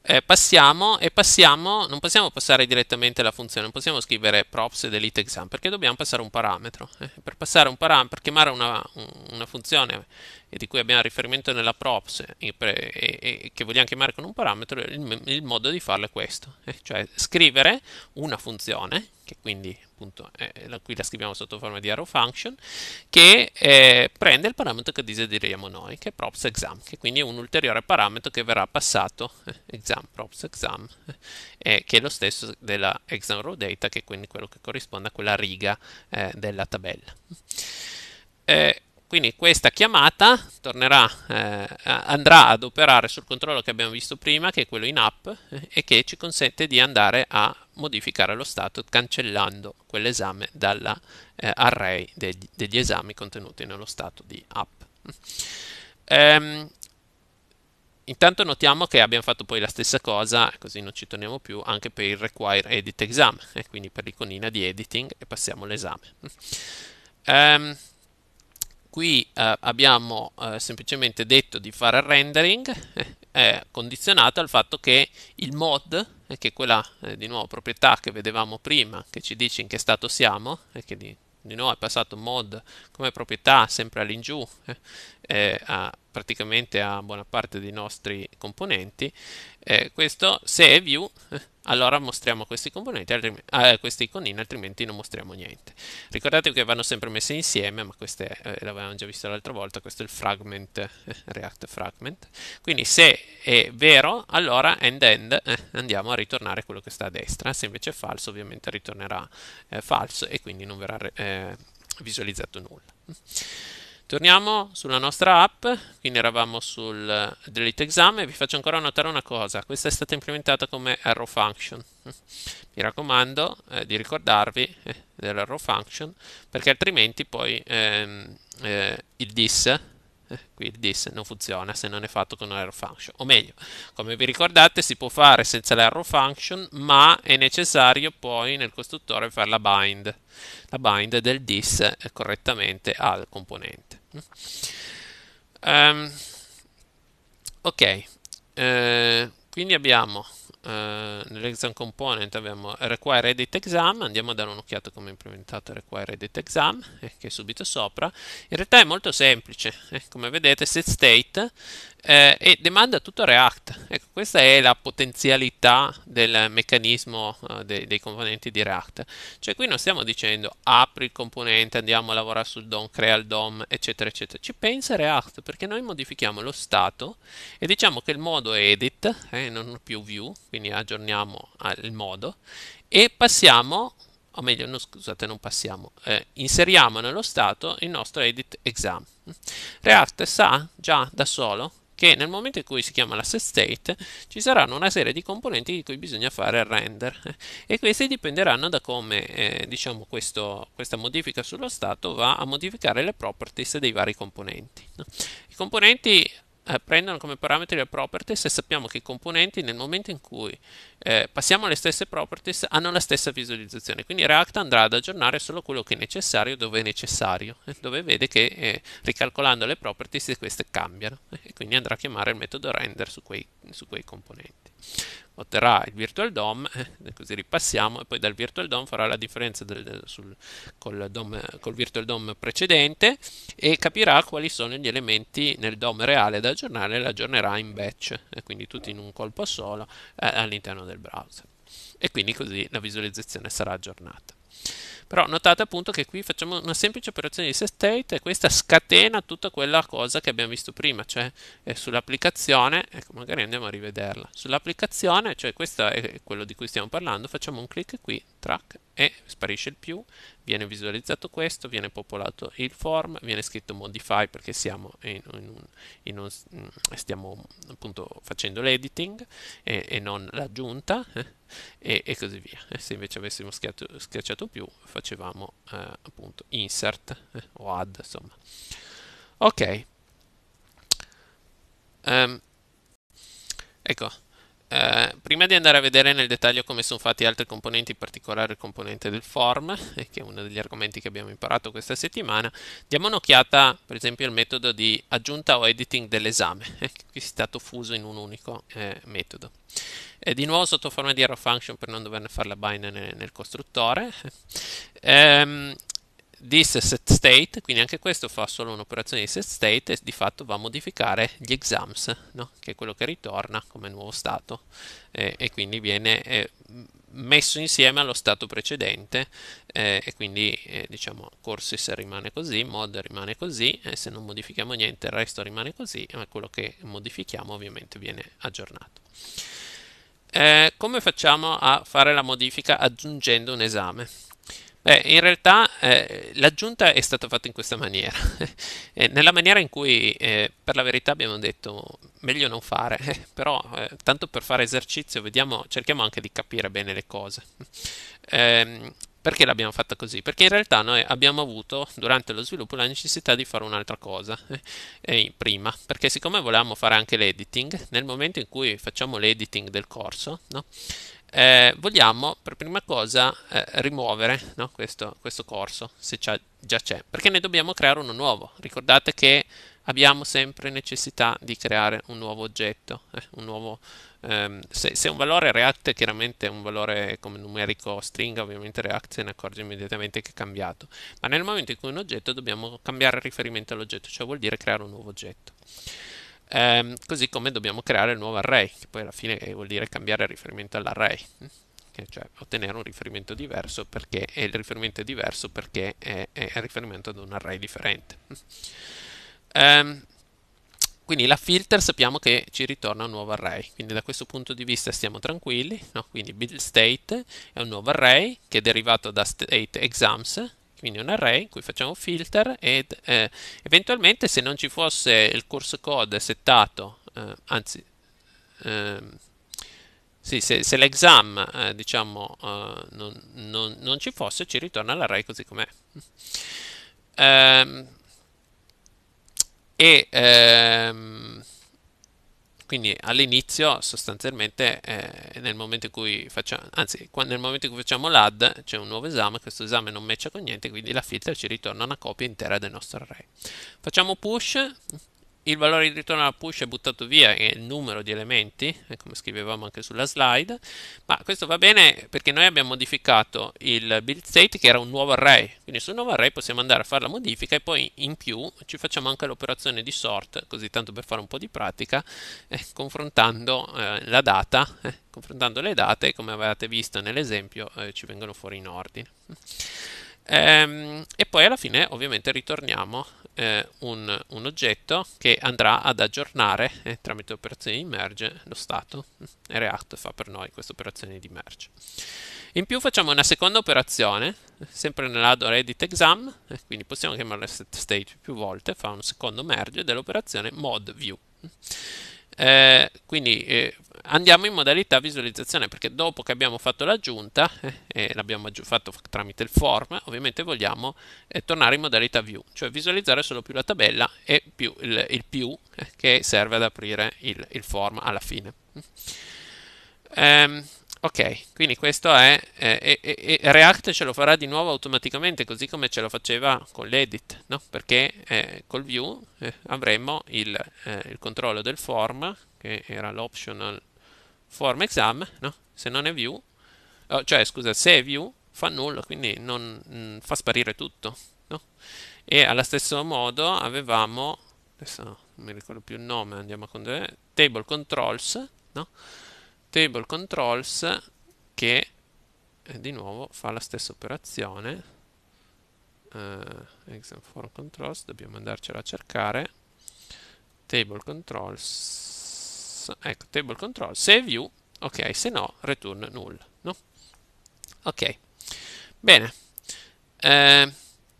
A: eh, passiamo e passiamo, non possiamo passare direttamente alla funzione, non possiamo scrivere props delete exam perché dobbiamo passare un parametro. Eh, per, un param per chiamare una, una funzione e di cui abbiamo riferimento nella props e, e, e, che vogliamo chiamare con un parametro, il, il modo di farlo è questo, eh, cioè scrivere una funzione, che quindi appunto è, qui la scriviamo sotto forma di arrow function, che eh, prende il parametro che desideriamo noi, che è props exam, che quindi è un ulteriore parametro che verrà passato, eh, exam, props exam, eh, che è lo stesso della exam row data, che è quindi quello che corrisponde a quella riga eh, della tabella. Eh, quindi questa chiamata tornerà, eh, andrà ad operare sul controllo che abbiamo visto prima, che è quello in app, eh, e che ci consente di andare a modificare lo stato cancellando quell'esame dall'array eh, degli, degli, esami contenuti nello stato di app. Ehm, intanto notiamo che abbiamo fatto poi la stessa cosa, così non ci torniamo più, anche per il require edit exam, e eh, quindi per l'iconina di editing e passiamo l'esame. Ehm, qui eh, abbiamo eh, semplicemente detto di fare il rendering eh, condizionato al fatto che il mod eh, che è quella eh, di nuovo proprietà che vedevamo prima che ci dice in che stato siamo e eh, che di, di nuovo è passato mod come proprietà sempre all'ingiù eh, a, praticamente a buona parte dei nostri componenti. Eh, questo se è view, *laughs* allora mostriamo questi componenti, eh, queste iconine, altrimenti non mostriamo niente. Ricordatevi che vanno sempre messe insieme, ma queste eh, l'avevamo già visto l'altra volta, questo è il fragment, *laughs* React fragment. Quindi se è vero, allora end end eh, andiamo a ritornare quello che sta a destra, se invece è falso ovviamente ritornerà eh, falso e quindi non verrà eh, visualizzato nulla. Torniamo sulla nostra app, quindi eravamo sul eh, delete exam e vi faccio ancora notare una cosa, questa è stata implementata come arrow function. *laughs* Mi raccomando eh, di ricordarvi eh, dell'arrow function perché altrimenti poi ehm, eh, il dis *laughs* quindi this non funziona se non è fatto con l'arrow function o meglio come vi ricordate si può fare senza l'arrow function ma è necessario poi nel costruttore fare la bind la bind del this correttamente al componente um, ok eh, quindi abbiamo eh, nell'exam component abbiamo require edit exam, andiamo a dare un'occhiata come è implementato require edit exam, eh, che è subito sopra. In realtà è molto semplice, eh, come vedete set state eh, e demanda tutto React. Ecco, questa è la potenzialità del meccanismo eh, dei, dei, componenti di React. Cioè qui non stiamo dicendo apri il componente, andiamo a lavorare sul DOM, crea il DOM, eccetera, eccetera. Ci pensa React perché noi modifichiamo lo stato e diciamo che il modo è edit, eh, non più view, quindi aggiorniamo il modo e passiamo o meglio, no, scusate, non passiamo, eh, inseriamo nello stato il nostro edit exam. React sa già da solo che nel momento in cui si chiama la set state ci saranno una serie di componenti di cui bisogna fare il render eh, e questi dipenderanno da come eh, diciamo questo, questa modifica sullo stato va a modificare le properties dei vari componenti. I componenti eh, prendono come parametri le properties e sappiamo che i componenti nel momento in cui eh, passiamo alle stesse properties hanno la stessa visualizzazione. Quindi React andrà ad aggiornare solo quello che è necessario dove è necessario, *laughs* dove vede che eh, ricalcolando le properties queste cambiano *laughs* e quindi andrà a chiamare il metodo render su quei, su quei componenti otterrà il virtual DOM, *laughs* così ripassiamo, e poi dal virtual DOM farà la differenza del, sul, col, DOM, col virtual DOM precedente e capirà quali sono gli elementi nel DOM reale da aggiornare e la aggiornerà in batch, eh, quindi tutti in un colpo solo eh, all'interno del browser. E quindi così la visualizzazione sarà aggiornata però notate appunto che qui facciamo una semplice operazione di set state e questa scatena tutta quella cosa che abbiamo visto prima, cioè eh, sull'applicazione, ecco magari andiamo a rivederla, sull'applicazione, cioè questo è quello di cui stiamo parlando, facciamo un clic qui, track e sparisce il più, viene visualizzato questo, viene popolato il form, viene scritto modify perché siamo in, in un, in un, mm, stiamo appunto facendo l'editing e, e, non l'aggiunta eh, e, e, così via. Eh, se invece avessimo schiacciato, schiacciato più facevamo eh, appunto insert eh, o add insomma ok um, ecco eh, prima di andare a vedere nel dettaglio come sono fatti altri componenti, in particolare il componente del form, eh, che è uno degli argomenti che abbiamo imparato questa settimana, diamo un'occhiata per esempio al metodo di aggiunta o editing dell'esame, eh, che qui è stato fuso in un unico eh, metodo. E di nuovo sotto forma di arrow function per non doverne fare la bind nel, nel costruttore. Ehm, this set state, quindi anche questo fa solo un'operazione di set state e di fatto va a modificare gli exams, no? che è quello che ritorna come nuovo stato eh, e quindi viene eh, messo insieme allo stato precedente eh, e quindi eh, diciamo courses rimane così, mod rimane così, e se non modifichiamo niente il resto rimane così, ma quello che modifichiamo ovviamente viene aggiornato. Eh, come facciamo a fare la modifica aggiungendo un esame? Eh, in realtà eh, l'aggiunta è stata fatta in questa maniera, *laughs* eh, nella maniera in cui eh, per la verità abbiamo detto meglio non fare, *laughs* però eh, tanto per fare esercizio vediamo, cerchiamo anche di capire bene le cose. Ehm, perché l'abbiamo fatta così? Perché in realtà noi abbiamo avuto durante lo sviluppo la necessità di fare un'altra cosa *laughs* eh, prima, perché siccome volevamo fare anche l'editing, nel momento in cui facciamo l'editing del corso, no? eh, vogliamo per prima cosa eh, rimuovere no? questo, questo, corso, se già c'è, perché ne dobbiamo creare uno nuovo. Ricordate che abbiamo sempre necessità di creare un nuovo oggetto, eh, un nuovo, ehm, se, se, un valore React è chiaramente un valore come numerico stringa, ovviamente React se ne accorge immediatamente che è cambiato, ma nel momento in cui un oggetto dobbiamo cambiare riferimento all'oggetto, cioè vuol dire creare un nuovo oggetto. Ehm, così come dobbiamo creare il nuovo array, che poi alla fine eh, vuol dire cambiare il riferimento all'array, hm? cioè ottenere un riferimento diverso perché è il riferimento è diverso perché è, è il riferimento ad un array differente. Hm? Ehm, quindi la filter sappiamo che ci ritorna un nuovo array quindi da questo punto di vista stiamo tranquilli no? quindi build state è un nuovo array che è derivato da state exams quindi un array in cui facciamo filter ed eh, eventualmente se non ci fosse il corso code settato, eh, anzi ehm, sì, se, se l'exam eh, diciamo eh, non, non, non, ci fosse ci ritorna l'array così com'è. Ehm, e ehm, quindi all'inizio sostanzialmente eh, nel momento in cui facciamo, anzi nel momento in cui facciamo l'add c'è un nuovo esame, questo esame non matcha con niente, quindi la filter ci ritorna una copia intera del nostro array. Facciamo push, il valore di ritorno alla push è buttato via, è il numero di elementi, eh, come scrivevamo anche sulla slide, ma questo va bene perché noi abbiamo modificato il build state che era un nuovo array, quindi sul nuovo array possiamo andare a fare la modifica e poi in più ci facciamo anche l'operazione di sort, così tanto per fare un po' di pratica, eh, confrontando eh, la data, eh, confrontando le date, come avevate visto nell'esempio, eh, ci vengono fuori in ordine. Ehm, e poi alla fine ovviamente ritorniamo eh, un, un, oggetto che andrà ad aggiornare eh, tramite operazioni di merge lo stato eh, React fa per noi questa operazione di merge. In più facciamo una seconda operazione, sempre nell'addor edit exam, eh, quindi possiamo chiamarla set state più volte, fa un secondo merge dell'operazione mod view. Eh, quindi eh, andiamo in modalità visualizzazione perché dopo che abbiamo fatto l'aggiunta eh, e l'abbiamo fatto tramite il form ovviamente vogliamo eh, tornare in modalità view cioè visualizzare solo più la tabella e più il, il più eh, che serve ad aprire il, il form alla fine um, ok quindi questo è eh, React ce lo farà di nuovo automaticamente così come ce lo faceva con l'edit no? perché eh, col view eh, avremo il, il controllo del form che era l'optional form exam, no? se non è view, oh, cioè scusa, se è view fa nulla, quindi non, mh, mm, fa sparire tutto. No? E allo stesso modo avevamo, adesso non mi ricordo più il nome, andiamo a controllare, table controls, no? table controls che eh, di nuovo fa la stessa operazione. Uh, exam form controls, dobbiamo andarcela a cercare. Table controls controls, ecco, table control, save view, ok, se no, return null, no? Ok, bene. Eh,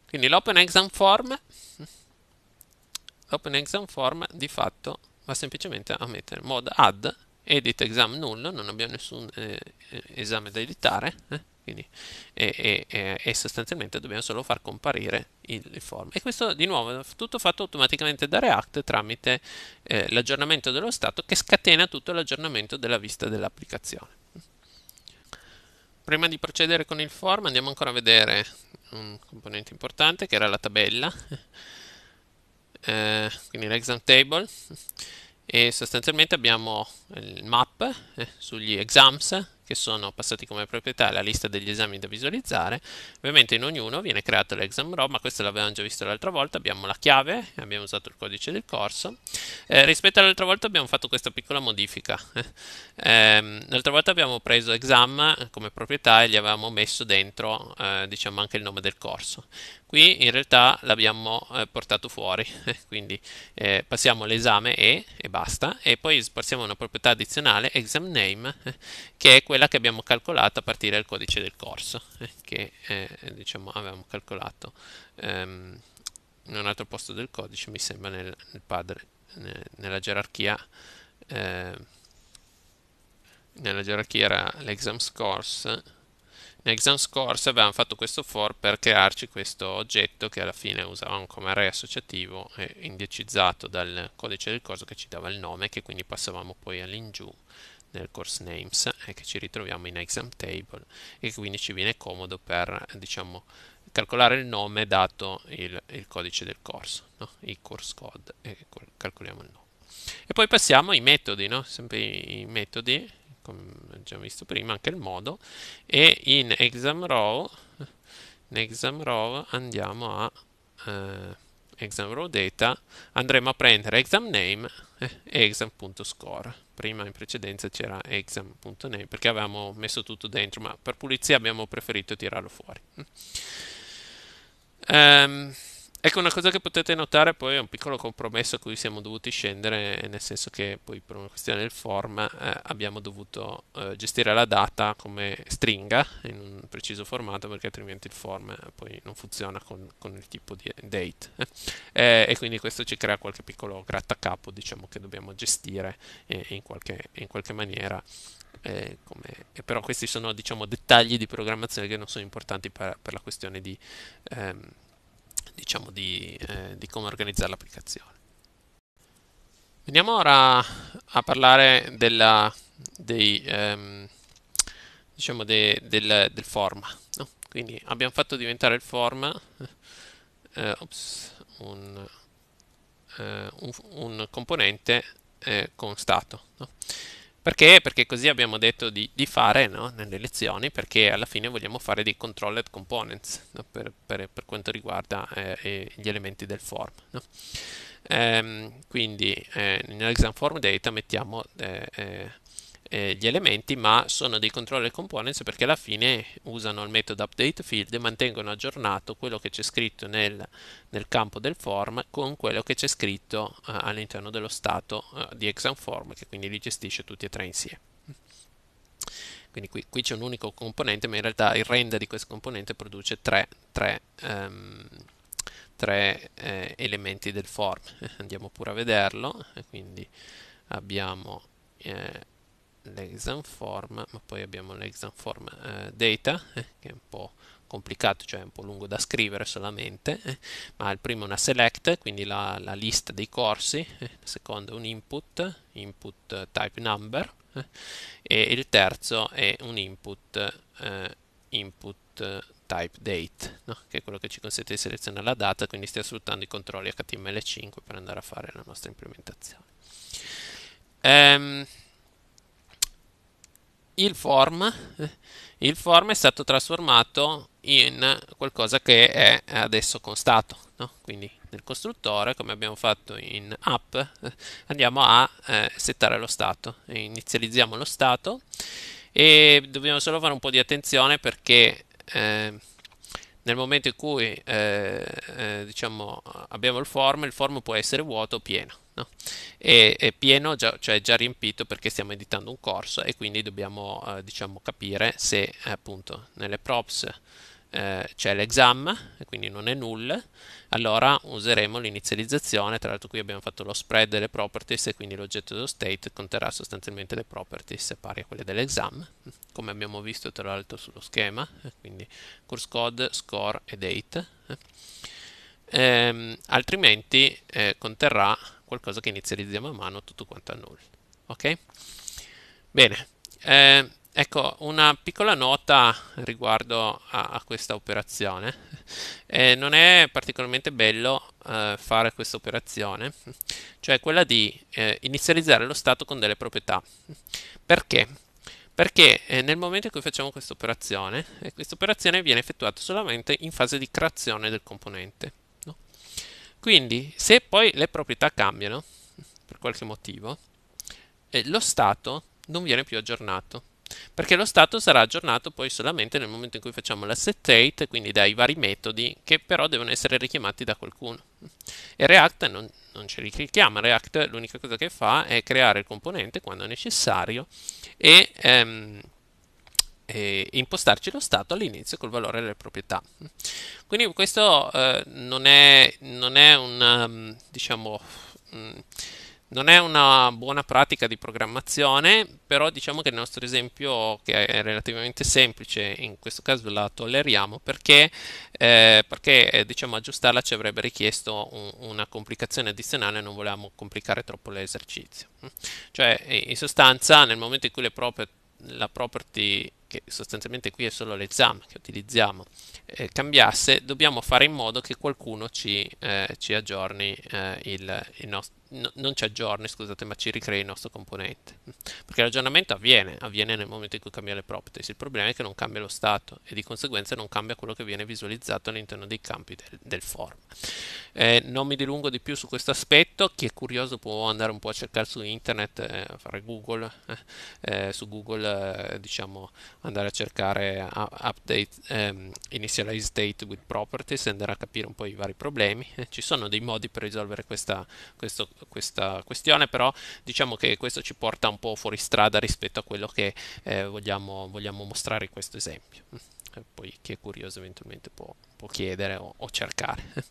A: quindi l'open exam form, l'open exam form di fatto va semplicemente a mettere mod add, edit exam null, non abbiamo nessun eh, eh esame da editare, eh? Quindi, e, e, e, sostanzialmente dobbiamo solo far comparire il, il, form. E questo di nuovo è tutto fatto automaticamente da React tramite eh, l'aggiornamento dello stato che scatena tutto l'aggiornamento della vista dell'applicazione. Prima di procedere con il form andiamo ancora a vedere un componente importante che era la tabella, eh, quindi l'exam table e sostanzialmente abbiamo il map eh, sugli exams che sono passati come proprietà la lista degli esami da visualizzare. Ovviamente in ognuno viene creato l'exam row, ma questo l'avevamo già visto l'altra volta, abbiamo la chiave, abbiamo usato il codice del corso. Eh, rispetto all'altra volta abbiamo fatto questa piccola modifica. *laughs* Eh, l'altra volta abbiamo preso exam come proprietà e gli avevamo messo dentro eh, diciamo anche il nome del corso qui in realtà l'abbiamo eh, portato fuori, *laughs* quindi eh, passiamo l'esame e, e basta, e poi passiamo una proprietà addizionale, exam name, *laughs* che è quella che abbiamo calcolato a partire dal codice del corso, eh, che eh, diciamo avevamo calcolato ehm, in un altro posto del codice, mi sembra nel, nel padre, nella gerarchia eh, nella gerarchia era l'exam scores Nell'exam scorso avevamo fatto questo for per crearci questo oggetto che alla fine usavamo come array associativo eh, indicizzato dal codice del corso che ci dava il nome che quindi passavamo poi all'ingiù nel course names e eh, che ci ritroviamo in exam table e quindi ci viene comodo per diciamo calcolare il nome dato il, il codice del corso no? il course code e calcoliamo il nome e poi passiamo ai metodi no? sempre i metodi come già visto prima, anche il modo, e in exam row, in exam row andiamo a eh, exam row data, andremo a prendere exam name e exam.score. Prima in precedenza c'era exam.name perché avevamo messo tutto dentro, ma per pulizia abbiamo preferito tirarlo fuori. Um, Ecco una cosa che potete notare poi è un piccolo compromesso a cui siamo dovuti scendere, nel senso che poi per una questione del form eh, abbiamo dovuto eh, gestire la data come stringa in un preciso formato perché altrimenti il form eh, poi non funziona con, con il tipo di date eh, e quindi questo ci crea qualche piccolo grattacapo diciamo che dobbiamo gestire eh, in qualche, in qualche maniera eh, però questi sono diciamo, dettagli di programmazione che non sono importanti per, per la questione di, ehm, diciamo, di, eh, di come organizzare l'applicazione. Veniamo ora a parlare della, dei, ehm, diciamo de, del, del, form. No? Quindi abbiamo fatto diventare il form eh, ops, un, eh, un, un, componente eh, con stato. No? Perché? Perché così abbiamo detto di, di fare no? nelle lezioni, perché alla fine vogliamo fare dei controlled components no? per, per, per, quanto riguarda eh, gli elementi del form. No? Ehm, quindi eh, nell'exam form data mettiamo eh, eh eh, gli elementi, ma sono dei controller components perché alla fine usano il metodo update field e mantengono aggiornato quello che c'è scritto nel, nel, campo del form con quello che c'è scritto eh, all'interno dello stato eh, di exam form che quindi li gestisce tutti e tre insieme. Quindi qui, qui c'è un unico componente, ma in realtà il render di questo componente produce tre, tre, ehm, tre eh, elementi del form. *laughs* Andiamo pure a vederlo. Quindi abbiamo eh, l'examform, ma poi abbiamo l'examform eh, data, eh, che è un po' complicato, cioè un po' lungo da scrivere solamente, eh, ma il primo è una select, quindi la, la lista dei corsi, eh, il secondo è un input, input type number, eh, e il terzo è un input, eh, input type date, no? che è quello che ci consente di selezionare la data, quindi stiamo sfruttando i controlli HTML5 per andare a fare la nostra implementazione. Um, il form, il form è stato trasformato in qualcosa che è adesso constato. No? Quindi nel costruttore, come abbiamo fatto in app, andiamo a eh, settare lo stato. Inizializziamo lo stato e dobbiamo solo fare un po' di attenzione perché eh, nel momento in cui eh, eh, diciamo, abbiamo il form, il form può essere vuoto o pieno. No? E, è pieno, già, cioè già riempito perché stiamo editando un corso e quindi dobbiamo eh, diciamo, capire se appunto nelle props eh, c'è l'exam e quindi non è null, allora useremo l'inizializzazione, tra l'altro qui abbiamo fatto lo spread delle properties e quindi l'oggetto dello state conterrà sostanzialmente le properties pari a quelle dell'exam, come abbiamo visto tra l'altro sullo schema, eh, quindi course code, score e date. Eh. Ehm, altrimenti eh, conterrà qualcosa che inizializziamo a mano tutto quanto a null. Ok? Bene, eh, ecco una piccola nota riguardo a, a questa operazione. *laughs* Eh, non è particolarmente bello eh, fare questa operazione, cioè quella di eh, inizializzare lo stato con delle proprietà. Perché? Perché eh, nel momento in cui facciamo questa operazione, eh, questa operazione viene effettuata solamente in fase di creazione del componente. Quindi, se poi le proprietà cambiano, per qualche motivo, eh, lo stato non viene più aggiornato. Perché lo stato sarà aggiornato poi solamente nel momento in cui facciamo l'asset quindi dai vari metodi che però devono essere richiamati da qualcuno. E React non, non ce li richiama, React l'unica cosa che fa è creare il componente quando è necessario e ehm, e impostarci lo stato all'inizio col valore delle proprietà. Quindi questo eh, non, è, non è un um, diciamo mm, non è una buona pratica di programmazione, però diciamo che il nostro esempio, che è relativamente semplice, in questo caso la tolleriamo perché, eh, perché eh, diciamo, aggiustarla ci avrebbe richiesto un, una complicazione addizionale e non volevamo complicare troppo l'esercizio. Cioè, in sostanza, nel momento in cui le proprie la property che sostanzialmente qui è solo l'exam che utilizziamo, eh, cambiasse, dobbiamo fare in modo che qualcuno ci, eh, ci aggiorni eh, il, il nostro no, non ci aggiorni, scusate, ma ci ricrei il nostro componente. Perché l'aggiornamento avviene, avviene nel momento in cui cambia le properties. Il problema è che non cambia lo stato e di conseguenza non cambia quello che viene visualizzato all'interno dei campi del, del form. Eh, non mi dilungo di più su questo aspetto, chi è curioso può andare un po' a cercare su internet, eh, fare Google, eh, su Google diciamo andare a cercare update, um, ehm, initialize state with properties e andare a capire un po' i vari problemi. Eh, ci sono dei modi per risolvere questa, questo, questa questione, però diciamo che questo ci porta un po' fuori strada rispetto a quello che eh, vogliamo, vogliamo, mostrare in questo esempio. Mm. E poi chi è curioso eventualmente può, può chiedere o, o cercare *laughs*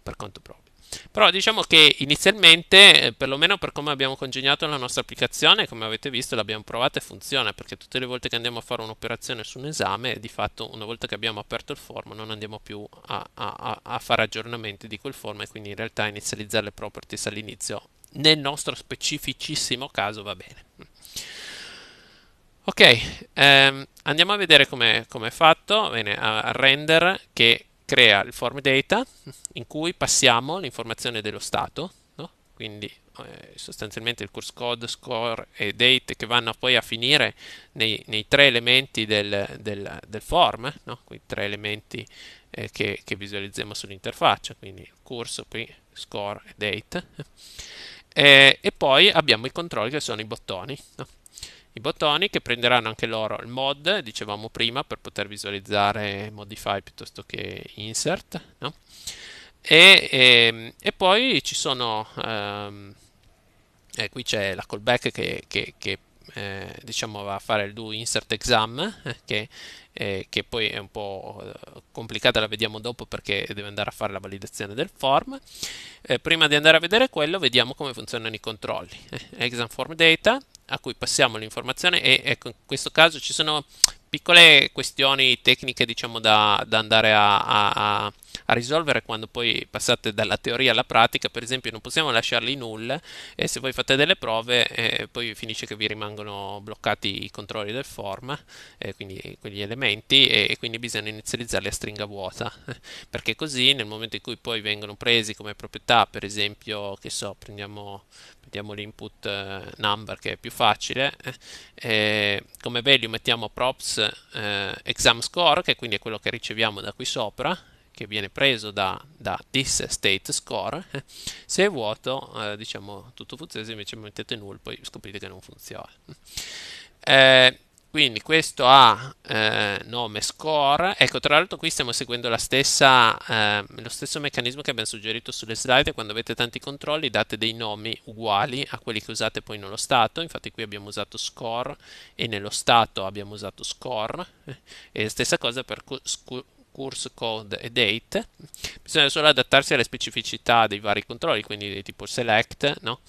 A: per conto proprio. Però diciamo che inizialmente, eh, perlomeno per come abbiamo congegnato la nostra applicazione, come avete visto l'abbiamo provata e funziona, perché tutte le volte che andiamo a fare un'operazione su un esame, di fatto una volta che abbiamo aperto il form non andiamo più a, a, a fare aggiornamenti di quel form e quindi in realtà inizializzare le properties all'inizio nel nostro specificissimo caso va bene. Ok, ehm, andiamo a vedere come è fatto. Bene, a render che crea il form data in cui passiamo l'informazione dello stato, no? quindi eh, sostanzialmente il course code, score e date che vanno poi a finire nei, nei tre elementi del, del, del form, no? quei tre elementi eh, che, che visualizziamo sull'interfaccia, quindi il corso score e date. Eh, e poi abbiamo i controlli che sono i bottoni. No? i bottoni che prenderanno anche loro il mod, dicevamo prima, per poter visualizzare modify piuttosto che insert, no? e, e, ehm, e, poi ci sono, ehm, eh, qui c'è la callback che, che, che eh, diciamo va a fare il do insert exam, eh, che eh, che poi è un po' eh, complicata, la vediamo dopo perché deve andare a fare la validazione del form. Eh, prima di andare a vedere quello vediamo come funzionano i controlli. Eh, exam form data a cui passiamo l'informazione e ecco in questo caso ci sono piccole questioni tecniche diciamo da, da andare a, a, a, risolvere quando poi passate dalla teoria alla pratica per esempio non possiamo lasciarli null e se voi fate delle prove eh, poi finisce che vi rimangono bloccati i controlli del form eh, quindi quegli elementi e, e, quindi bisogna inizializzarli a stringa vuota *laughs* perché così nel momento in cui poi vengono presi come proprietà per esempio che so prendiamo mettiamo l'input eh, number che è più facile, e eh, eh, come value mettiamo props exam score, che quindi è quello che riceviamo da qui sopra, che viene preso da, da this state score, *laughs* se è vuoto diciamo tutto funziona se invece mettete null poi scoprite che non funziona. Eh, quindi questo ha eh, nome score. Ecco, tra l'altro qui stiamo seguendo stessa, eh, lo stesso meccanismo che abbiamo suggerito sulle slide. Quando avete tanti controlli date dei nomi uguali a quelli che usate poi nello stato. Infatti qui abbiamo usato score e nello stato abbiamo usato score. *laughs* E stessa cosa per course code e date. Bisogna solo adattarsi alle specificità dei vari controlli, quindi tipo select, no?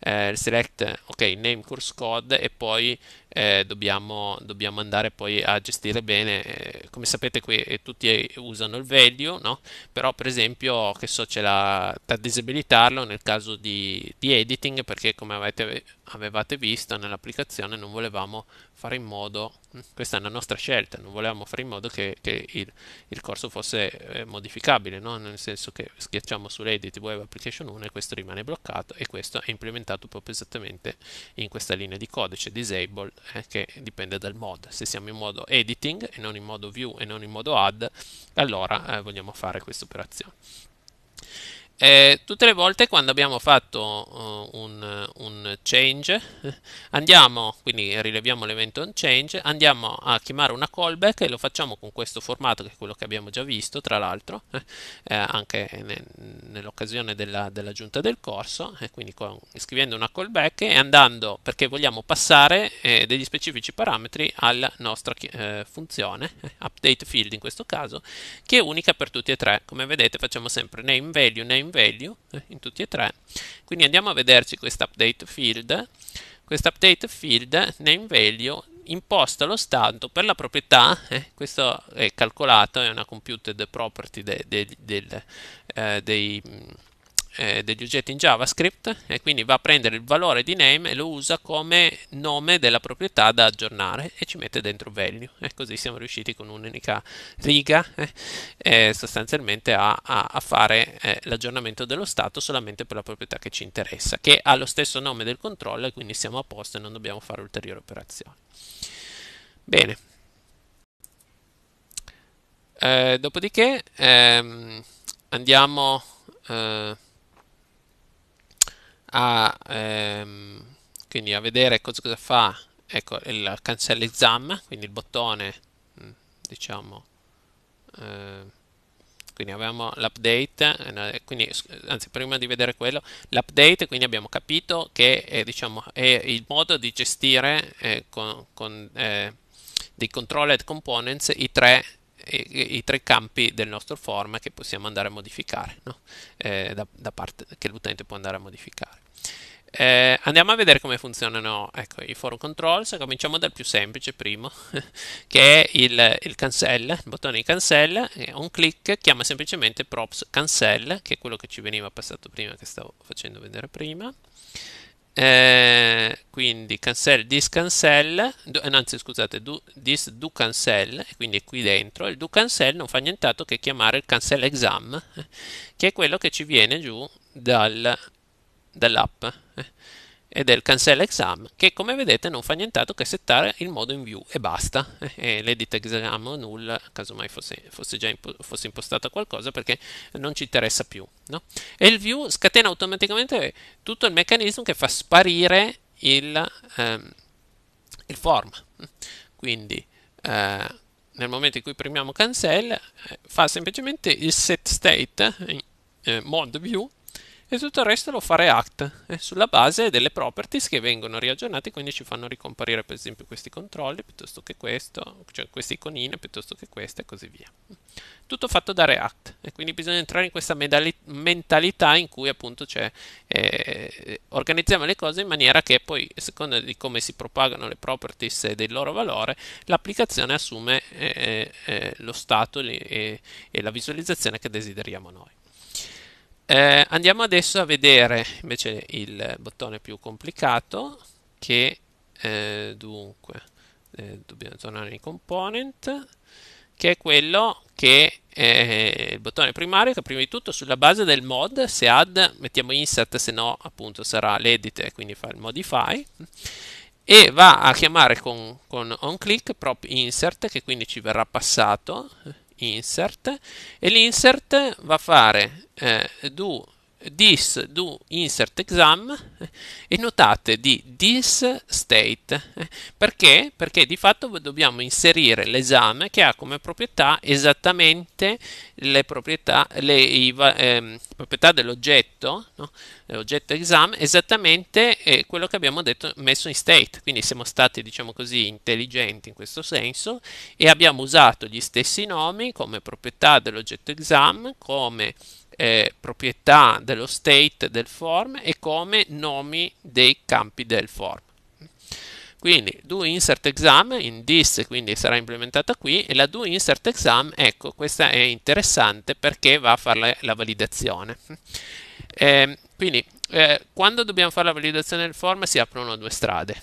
A: Eh, select ok name course code e poi eh, dobbiamo, dobbiamo, andare poi a gestire bene. Eh, come sapete qui eh, tutti eh, usano il value, no? però per esempio che so c'è da disabilitarlo nel caso di, di editing perché come avete, avevate visto nell'applicazione non volevamo fare in modo questa è una nostra scelta, non volevamo fare in modo che, che il, il, corso fosse eh, modificabile, no? nel senso che schiacciamo sull'edit web application 1 e questo rimane bloccato e questo è implementato proprio esattamente in questa linea di codice disable eh, che dipende dal mod. Se siamo in modo editing e non in modo view e non in modo add, allora eh, vogliamo fare questa operazione. Eh, tutte le volte quando abbiamo fatto uh, un, un, change, *laughs* andiamo, quindi rileviamo l'evento on change, andiamo a chiamare una callback e lo facciamo con questo formato che è quello che abbiamo già visto, tra l'altro, *laughs* eh, anche ne, nell'occasione della, dell'aggiunta del corso, eh, quindi con, scrivendo una callback e andando, perché vogliamo passare eh, degli specifici parametri alla nostra eh, funzione, update field in questo caso, che è unica per tutti e tre. Come vedete facciamo sempre name value, name same value eh, in tutti e tre quindi andiamo a vederci questa update field questa update field name value imposta lo stato per la proprietà, eh, questo è calcolato, è una computed property de, de, de, eh, dei, eh, degli oggetti in JavaScript e quindi va a prendere il valore di name e lo usa come nome della proprietà da aggiornare e ci mette dentro value e così siamo riusciti con un'unica riga eh, sostanzialmente a, a, a fare eh, l'aggiornamento dello stato solamente per la proprietà che ci interessa che ha lo stesso nome del controller quindi siamo a posto e non dobbiamo fare ulteriori operazioni bene eh, dopodiché ehm, andiamo eh, a, ehm, quindi a vedere cosa, cosa fa ecco il cancella exam quindi il bottone mm, diciamo eh, quindi avevamo l'update eh, eh, quindi anzi prima di vedere quello l'update quindi abbiamo capito che è, eh, diciamo, è il modo di gestire eh, con, con eh, dei controlled components i tre i, i tre campi del nostro form che possiamo andare a modificare no? eh, da, da parte che l'utente può andare a modificare eh, andiamo a vedere come funzionano ecco, i forum controls. Cominciamo dal più semplice primo, *laughs* che è il, il cancella, il bottone di cancella. un click chiama semplicemente props cancel, che è quello che ci veniva passato prima, che stavo facendo vedere prima. Eh, quindi cancel this cancel do, eh, anzi scusate do, this do cancel quindi è qui dentro il do cancel non fa nient'altro che chiamare il cancel exam *laughs* che è quello che ci viene giù dal dell'app eh, e del cancella exam che come vedete non fa nient'altro che settare il modo in view e basta eh, e l'edit exam o null casomai fosse, fosse già impo fosse impostata qualcosa perché non ci interessa più no? e il view scatena automaticamente tutto il meccanismo che fa sparire il, ehm, il form quindi eh, nel momento in cui premiamo cancel eh, fa semplicemente il set state eh, mod view e tutto il resto lo fa React eh, sulla base delle properties che vengono riaggiornate quindi ci fanno ricomparire per esempio questi controlli piuttosto che questo cioè queste iconine piuttosto che queste e così via tutto fatto da React e quindi bisogna entrare in questa mentalità in cui appunto cioè, eh, organizziamo le cose in maniera che poi a seconda di come si propagano le properties e del loro valore l'applicazione assume eh, eh, eh lo stato e, e la visualizzazione che desideriamo noi eh, andiamo adesso a vedere invece il bottone più complicato che eh, dunque eh, dobbiamo tornare in component che è quello che è eh, il bottone primario che prima di tutto sulla base del mod se add mettiamo insert se no appunto sarà l'edit e quindi fa il modify e va a chiamare con, con on prop insert che quindi ci verrà passato insert e l'insert va a fare eh, do this do insert exam eh, e notate di this state eh. perché? perché di fatto dobbiamo inserire l'esame che ha come proprietà esattamente le proprietà, le, i, eh, proprietà dell'oggetto no? l'oggetto exam esattamente eh, quello che abbiamo detto, messo in state quindi siamo stati diciamo così intelligenti in questo senso e abbiamo usato gli stessi nomi come proprietà dell'oggetto exam come eh, proprietà dello state del form e come nomi dei campi del form. Quindi do insert exam in this, quindi sarà implementata qui, e la do insert exam, ecco, questa è interessante perché va a fare la, validazione. Eh, quindi eh, quando dobbiamo fare la validazione del form si aprono due strade.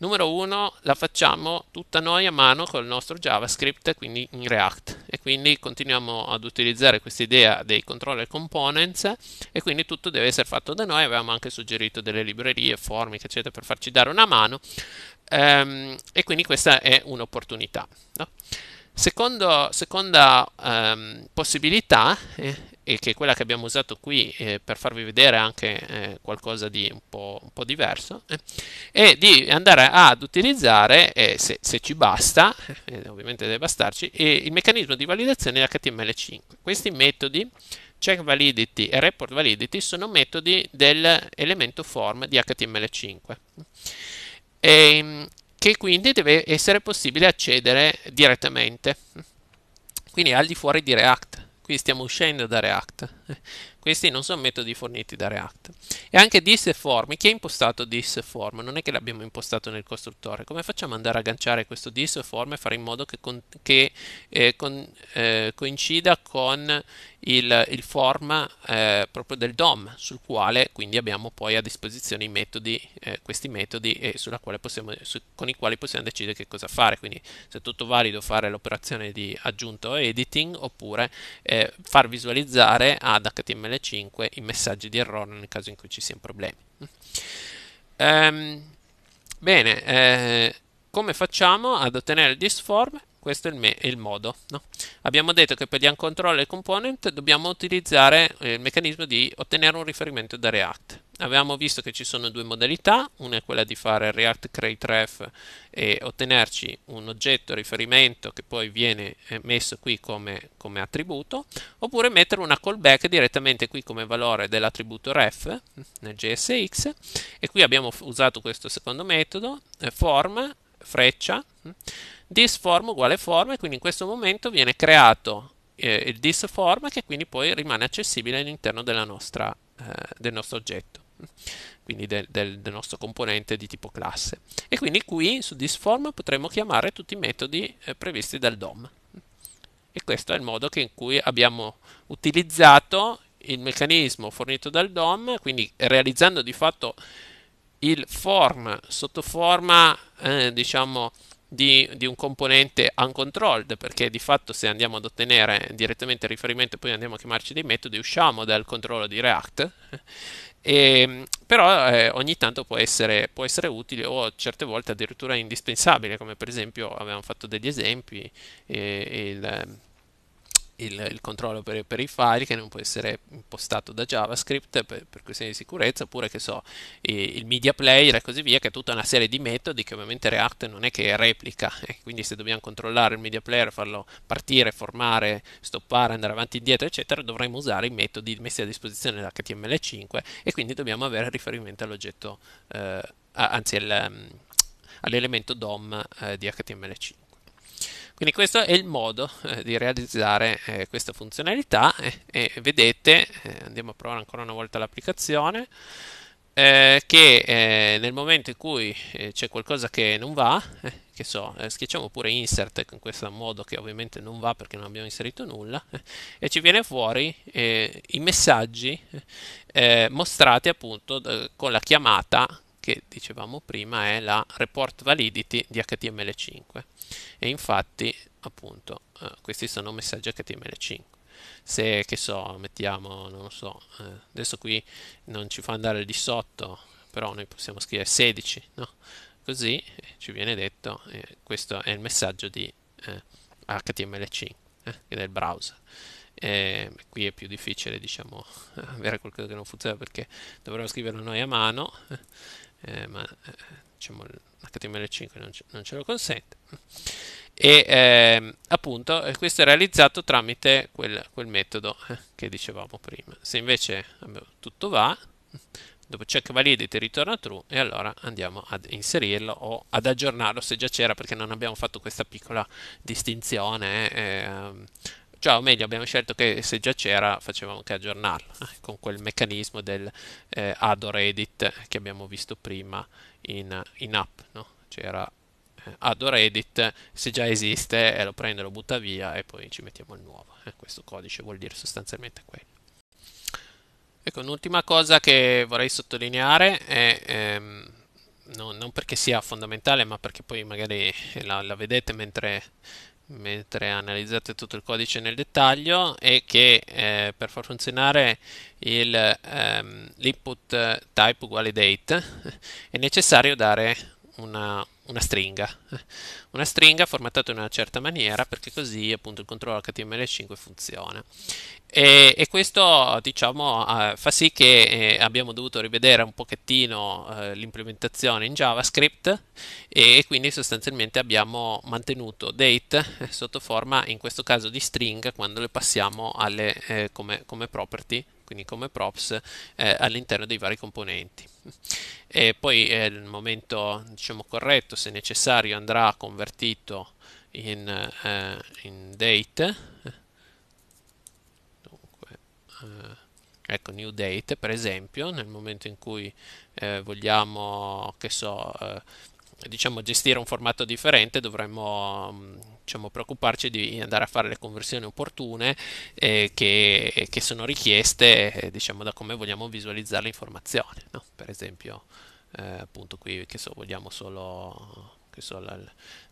A: Numero 1 la facciamo tutta noi a mano con il nostro JavaScript, quindi in React. E quindi continuiamo ad utilizzare questa idea dei controller components e quindi tutto deve essere fatto da noi. Avevamo anche suggerito delle librerie, formiche, eccetera, per farci dare una mano. Ehm, e quindi questa è un'opportunità. No? Secondo, seconda ehm, possibilità eh, e che è quella che abbiamo usato qui eh, per farvi vedere anche eh, qualcosa di un po', un po diverso eh, e di andare ad utilizzare eh, se, se, ci basta eh, ovviamente deve bastarci eh, il meccanismo di validazione di HTML5 questi metodi check validity e report validity sono metodi dell'elemento form di HTML5 e, ehm, che quindi deve essere possibile accedere direttamente quindi al di fuori di React Qui stiamo uscendo da React questi non sono metodi forniti da React. E anche disForm, chi ha impostato disForm? Non è che l'abbiamo impostato nel costruttore. Come facciamo ad andare a agganciare questo disForm e fare in modo che, con, che eh, con, eh, coincida con il, il form eh, proprio del DOM, sul quale quindi abbiamo poi a disposizione i metodi, eh, questi metodi e possiamo, su, con i quali possiamo decidere che cosa fare. Quindi se è tutto valido fare l'operazione di aggiunto o editing oppure eh, far visualizzare a ad HTML5 i messaggi di errore nel caso in cui ci siano problemi. Ehm, bene, eh, come facciamo ad ottenere il disform? Questo è il, me, il modo. No? Abbiamo detto che per gli uncontrolled component dobbiamo utilizzare eh, il meccanismo di ottenere un riferimento da React. Avevamo visto che ci sono due modalità, una è quella di fare React Create Ref e ottenerci un oggetto riferimento che poi viene eh, messo qui come, come attributo, oppure mettere una callback direttamente qui come valore dell'attributo ref nel JSX e qui abbiamo usato questo secondo metodo, eh, form, freccia, hm, this form uguale form e quindi in questo momento viene creato eh, il this form che quindi poi rimane accessibile all'interno della nostra eh, del nostro oggetto quindi del, del, del, nostro componente di tipo classe. E quindi qui su this form potremmo chiamare tutti i metodi eh, previsti dal DOM. E questo è il modo in cui abbiamo utilizzato il meccanismo fornito dal DOM, quindi realizzando di fatto il form sotto forma, eh, diciamo, di, di, un componente uncontrolled, perché di fatto se andiamo ad ottenere direttamente il riferimento e poi andiamo a chiamarci dei metodi, usciamo dal controllo di React. *laughs* E, ehm, però eh, ogni tanto può essere, può essere, utile o certe volte addirittura indispensabile, come per esempio avevamo fatto degli esempi, eh, il, il, il controllo per, per, i file che non può essere impostato da JavaScript per, per questioni di sicurezza, oppure che so, il media player e così via, che è tutta una serie di metodi che ovviamente React non è che replica, *laughs* eh, quindi se dobbiamo controllare il media player, farlo partire, formare, stoppare, andare avanti e indietro, eccetera, dovremmo usare i metodi messi a disposizione da HTML5 e quindi dobbiamo avere riferimento all'oggetto, eh, anzi ehm, all'elemento DOM eh, di HTML5. Quindi questo è il modo eh, di realizzare eh, questa funzionalità e, eh, e vedete, eh, andiamo a provare ancora una volta l'applicazione, eh, che eh, nel momento in cui c'è qualcosa che non va, che so, schiacciamo pure insert in questo modo che ovviamente non va perché non abbiamo inserito nulla, e ci viene fuori i messaggi mostrati appunto con la chiamata che dicevamo prima è la report validity di HTML5 e infatti appunto eh, questi sono messaggi HTML5 se che so mettiamo non lo so eh, adesso qui non ci fa andare di sotto però noi possiamo scrivere 16 no? così eh, ci viene detto eh, questo è il messaggio di HTML5 eh, eh, che del browser e qui è più difficile diciamo *laughs* avere qualcosa che non funziona perché dovremmo scriverlo noi a mano eh, ma eh, diciamo l'HTML5 non ce, non ce, lo consente. E ehm, eh, appunto questo è realizzato tramite quel, quel metodo eh, che dicevamo prima. Se invece tutto va, dopo check validity ritorna true e allora andiamo ad inserirlo o ad aggiornarlo se già c'era perché non abbiamo fatto questa piccola distinzione eh, ehm, cioè o meglio abbiamo scelto che se già c'era facevamo anche aggiornarlo eh, con quel meccanismo del eh, add or edit che abbiamo visto prima in, in app, no? c'era eh, add or edit, se già esiste eh, lo prende, lo butta via e poi ci mettiamo il nuovo, eh. questo codice vuol dire sostanzialmente quello. Ecco, un'ultima cosa che vorrei sottolineare è... Ehm, non perché sia fondamentale, ma perché poi magari la, la vedete mentre, mentre analizzate tutto il codice nel dettaglio è che eh, per far funzionare il, ehm, l'input type uguale date è necessario dare una, una stringa una stringa formattata in una certa maniera perché così appunto il controllo HTML5 funziona e, e questo diciamo, eh, fa sì che eh, abbiamo dovuto rivedere un pochettino eh, l'implementazione in JavaScript e quindi sostanzialmente abbiamo mantenuto date sotto forma in questo caso di string quando le passiamo alle, come, come property quindi come props all'interno dei vari componenti e poi nel momento diciamo corretto se necessario andrà convertito in, in date eh, ecco new date per esempio nel momento in cui eh, vogliamo che so eh, diciamo gestire un formato differente dovremmo mm, diciamo, preoccuparci di andare a fare le conversioni opportune eh, che, eh, che, sono richieste eh, diciamo da come vogliamo visualizzare l'informazione no? per esempio appunto qui che so vogliamo solo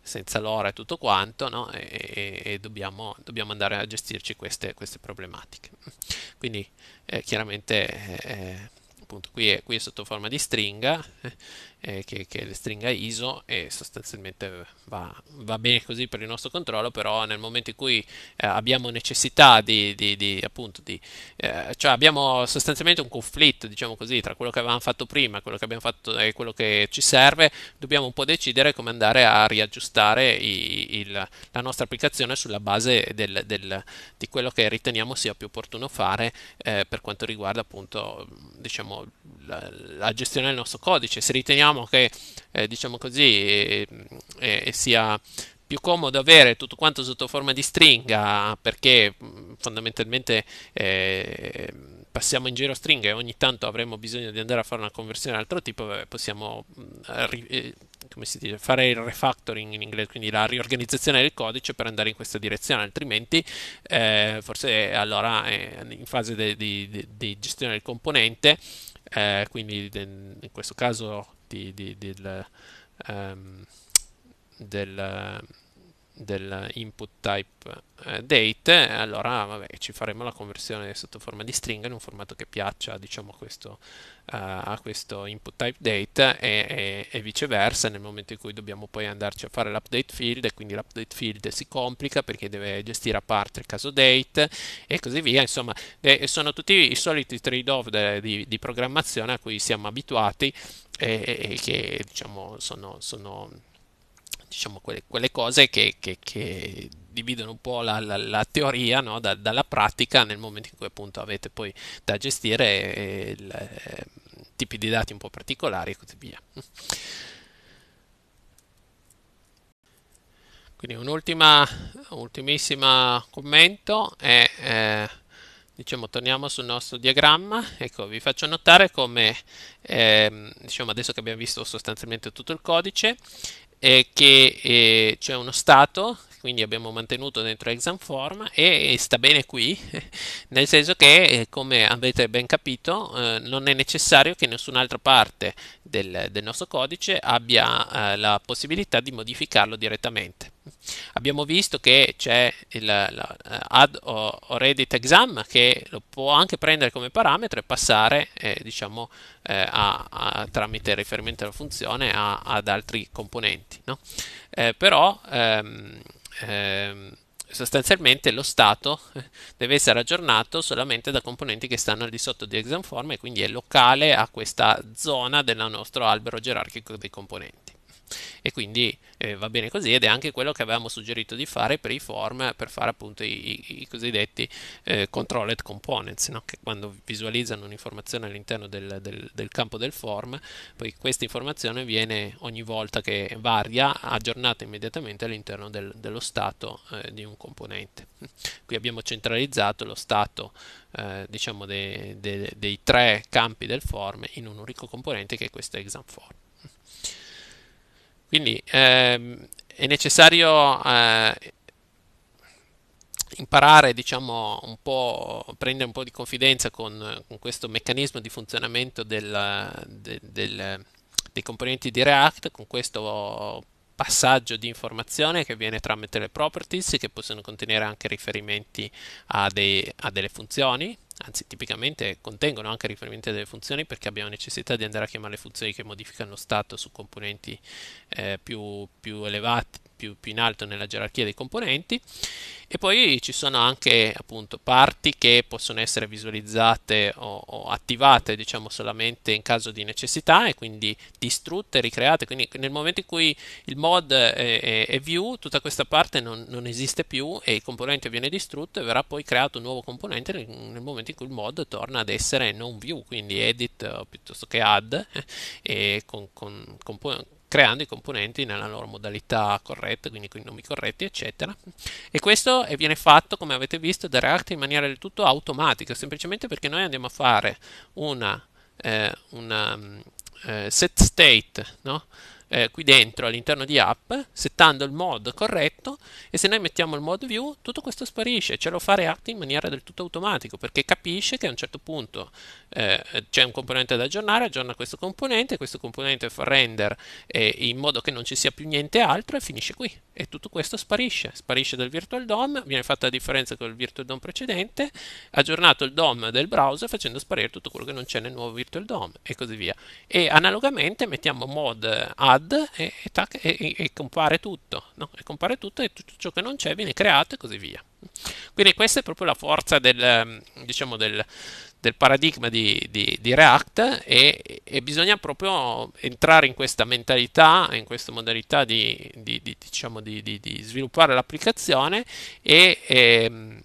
A: senza l'ora e tutto quanto, no? e, e, e dobbiamo, dobbiamo, andare a gestirci queste, queste problematiche. Quindi eh, chiaramente eh, appunto qui è, qui è, sotto forma di stringa eh, eh, che, che, è stringa ISO e sostanzialmente va, va, bene così per il nostro controllo, però nel momento in cui eh, abbiamo necessità di, di, di appunto di eh, cioè abbiamo sostanzialmente un conflitto, diciamo così, tra quello che avevamo fatto prima, quello che abbiamo fatto e quello che ci serve, dobbiamo un po' decidere come andare a riaggiustare i, il, la nostra applicazione sulla base del, del, di quello che riteniamo sia più opportuno fare eh, per quanto riguarda appunto diciamo la, la gestione del nostro codice. Se riteniamo riteniamo che eh, diciamo così eh, eh, eh, sia più comodo avere tutto quanto sotto forma di stringa perché mm, fondamentalmente eh, passiamo in giro stringa e ogni tanto avremo bisogno di andare a fare una conversione di altro tipo, eh, possiamo mm, eh, dice, fare il refactoring in inglese, quindi la riorganizzazione del codice per andare in questa direzione, altrimenti eh, forse allora in fase di gestione del componente, quindi de, in questo caso di, di, del, um, del dell'input type eh, date, eh, allora vabbè, ci faremo la conversione sotto forma di stringa in un formato che piaccia diciamo, questo, uh, a questo input type date e, e, e, viceversa nel momento in cui dobbiamo poi andarci a fare l'update field e quindi l'update field si complica perché deve gestire a parte il caso date e così via, insomma eh, sono tutti i soliti trade-off di, di, programmazione a cui siamo abituati e, e che diciamo sono, sono diciamo, quelle, quelle cose che, che, che, dividono un po' la, la, la teoria no? da, dalla pratica nel momento in cui appunto avete poi da gestire eh, il, eh, tipi di dati un po' particolari e così via. Quindi un ultimissimo commento è, eh, diciamo, torniamo sul nostro diagramma. Ecco, vi faccio notare come, eh, diciamo, adesso che abbiamo visto sostanzialmente tutto il codice, eh, che eh, c'è uno Stato quindi abbiamo mantenuto dentro exam form e sta bene qui, *laughs* nel senso che eh, come avete ben capito eh, non è necessario che nessun'altra parte del, del, nostro codice abbia eh, la possibilità di modificarlo direttamente. Abbiamo visto che c'è l'add eh, o, o Reddit exam che lo può anche prendere come parametro e passare eh, diciamo, eh, a, a, tramite riferimento alla funzione a, ad altri componenti. No? Eh, però ehm, ehm, sostanzialmente lo stato *laughs* deve essere aggiornato solamente da componenti che stanno al di sotto di examform e quindi è locale a questa zona del nostro albero gerarchico dei componenti e quindi eh, va bene così ed è anche quello che avevamo suggerito di fare per i form per fare appunto i, i cosiddetti eh, controlled components no? che quando visualizzano un'informazione all'interno del, del, del, campo del form poi questa informazione viene ogni volta che varia aggiornata immediatamente all'interno del, dello stato eh, di un componente qui abbiamo centralizzato lo stato eh, diciamo de, de, dei tre campi del form in un unico componente che è questo exam form quindi ehm, è necessario eh, imparare, diciamo, un po', prendere un po' di confidenza con, con questo meccanismo di funzionamento del, del, del, dei componenti di React, con questo passaggio di informazione che avviene tramite le properties che possono contenere anche riferimenti a, dei, a delle funzioni anzi tipicamente contengono anche riferimenti a delle funzioni perché abbiamo necessità di andare a chiamare le funzioni che modificano lo stato su componenti eh, più, più elevati, più, più, in alto nella gerarchia dei componenti e poi ci sono anche appunto parti che possono essere visualizzate o, o attivate diciamo solamente in caso di necessità e quindi distrutte, ricreate quindi nel momento in cui il mod è, è, è view tutta questa parte non, non, esiste più e il componente viene distrutto e verrà poi creato un nuovo componente nel, nel momento in cui il mod torna ad essere non view quindi edit piuttosto che add eh, e con, con, con creando i componenti nella loro modalità corretta, quindi con i nomi corretti, eccetera. E questo eh, viene fatto, come avete visto, da React in maniera del tutto automatica, semplicemente perché noi andiamo a fare una, eh, una mm, eh, set state, no? eh, qui dentro all'interno di app, settando il mod corretto e se noi mettiamo il mod view tutto questo sparisce, ce lo fa React in maniera del tutto automatico perché capisce che a un certo punto eh, c'è un componente da aggiornare, aggiorna questo componente, questo componente fa render eh, in modo che non ci sia più niente altro e finisce qui e tutto questo sparisce, sparisce dal virtual DOM, viene fatta la differenza con il virtual DOM precedente, aggiornato il DOM del browser facendo sparire tutto quello che non c'è nel nuovo virtual DOM e così via e analogamente mettiamo mod add add e, e, tac, e, e compare tutto, no? e compare tutto e tutto ciò che non c'è viene creato e così via. Quindi questa è proprio la forza del, ehm, diciamo del, del paradigma di, di, di React e, e, bisogna proprio entrare in questa mentalità, in questa modalità di, di diciamo sviluppare l'applicazione e, ehm,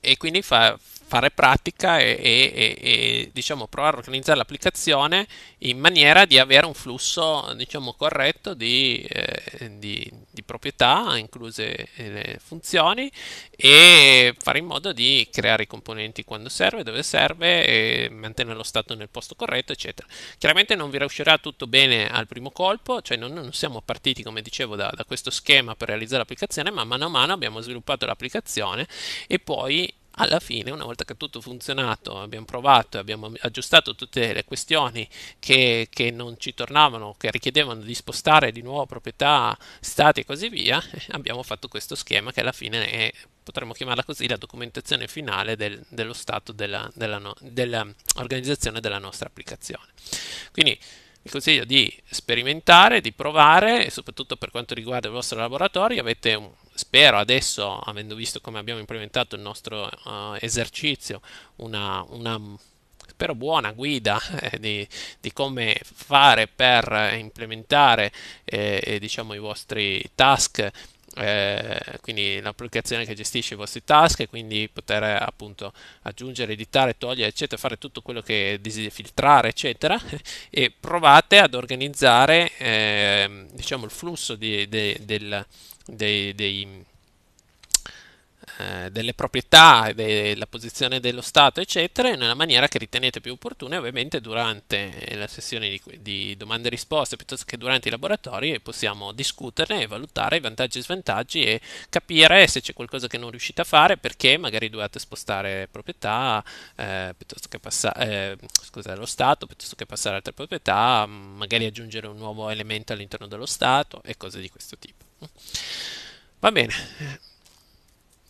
A: e quindi fa, fare pratica e, e, e diciamo, provare a organizzare l'applicazione in maniera di avere un flusso diciamo, corretto di, eh, di, di, proprietà, incluse le funzioni, e fare in modo di creare i componenti quando serve, dove serve, mantenere lo stato nel posto corretto, eccetera. Chiaramente non vi riuscirà tutto bene al primo colpo, cioè non, non siamo partiti, come dicevo, da, da questo schema per realizzare l'applicazione, ma mano a mano abbiamo sviluppato l'applicazione e poi alla fine, una volta che tutto funzionato, abbiamo provato e abbiamo aggiustato tutte le questioni che, che, non ci tornavano, che richiedevano di spostare di nuovo proprietà, stati e così via, *laughs* abbiamo fatto questo schema che alla fine è, potremmo chiamarla così, la documentazione finale del, dello stato dell'organizzazione della, della, della, della nostra applicazione. Quindi, vi consiglio di sperimentare, di provare e soprattutto per quanto riguarda il vostro laboratorio avete un, spero adesso, avendo visto come abbiamo implementato il nostro uh, esercizio, una, una, spero buona guida eh, di, di, come fare per implementare eh, diciamo, i vostri task eh, quindi l'applicazione che gestisce i vostri task e quindi poter appunto aggiungere, editare, togliere, eccetera, fare tutto quello che desideri filtrare, eccetera, *laughs* e provate ad organizzare eh, diciamo il flusso di, de, del, dei, dei eh, delle proprietà, della posizione dello Stato, eccetera, nella maniera che ritenete più opportuna e ovviamente durante la sessione di, di domande e risposte piuttosto che durante i laboratori possiamo discuterne e valutare i vantaggi e svantaggi e capire se c'è qualcosa che non riuscite a fare perché magari dovete spostare proprietà eh, piuttosto che passare eh, lo Stato piuttosto che passare altre proprietà, magari aggiungere un nuovo elemento all'interno dello Stato e cose di questo tipo. Va bene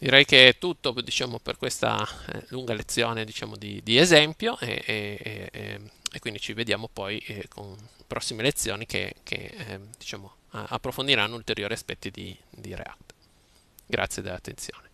A: direi che è tutto diciamo, per questa eh, lunga lezione diciamo, di, di, esempio e, e, e, e, quindi ci vediamo poi eh, con prossime lezioni che, che eh, diciamo, approfondiranno ulteriori aspetti di, di React. Grazie dell'attenzione.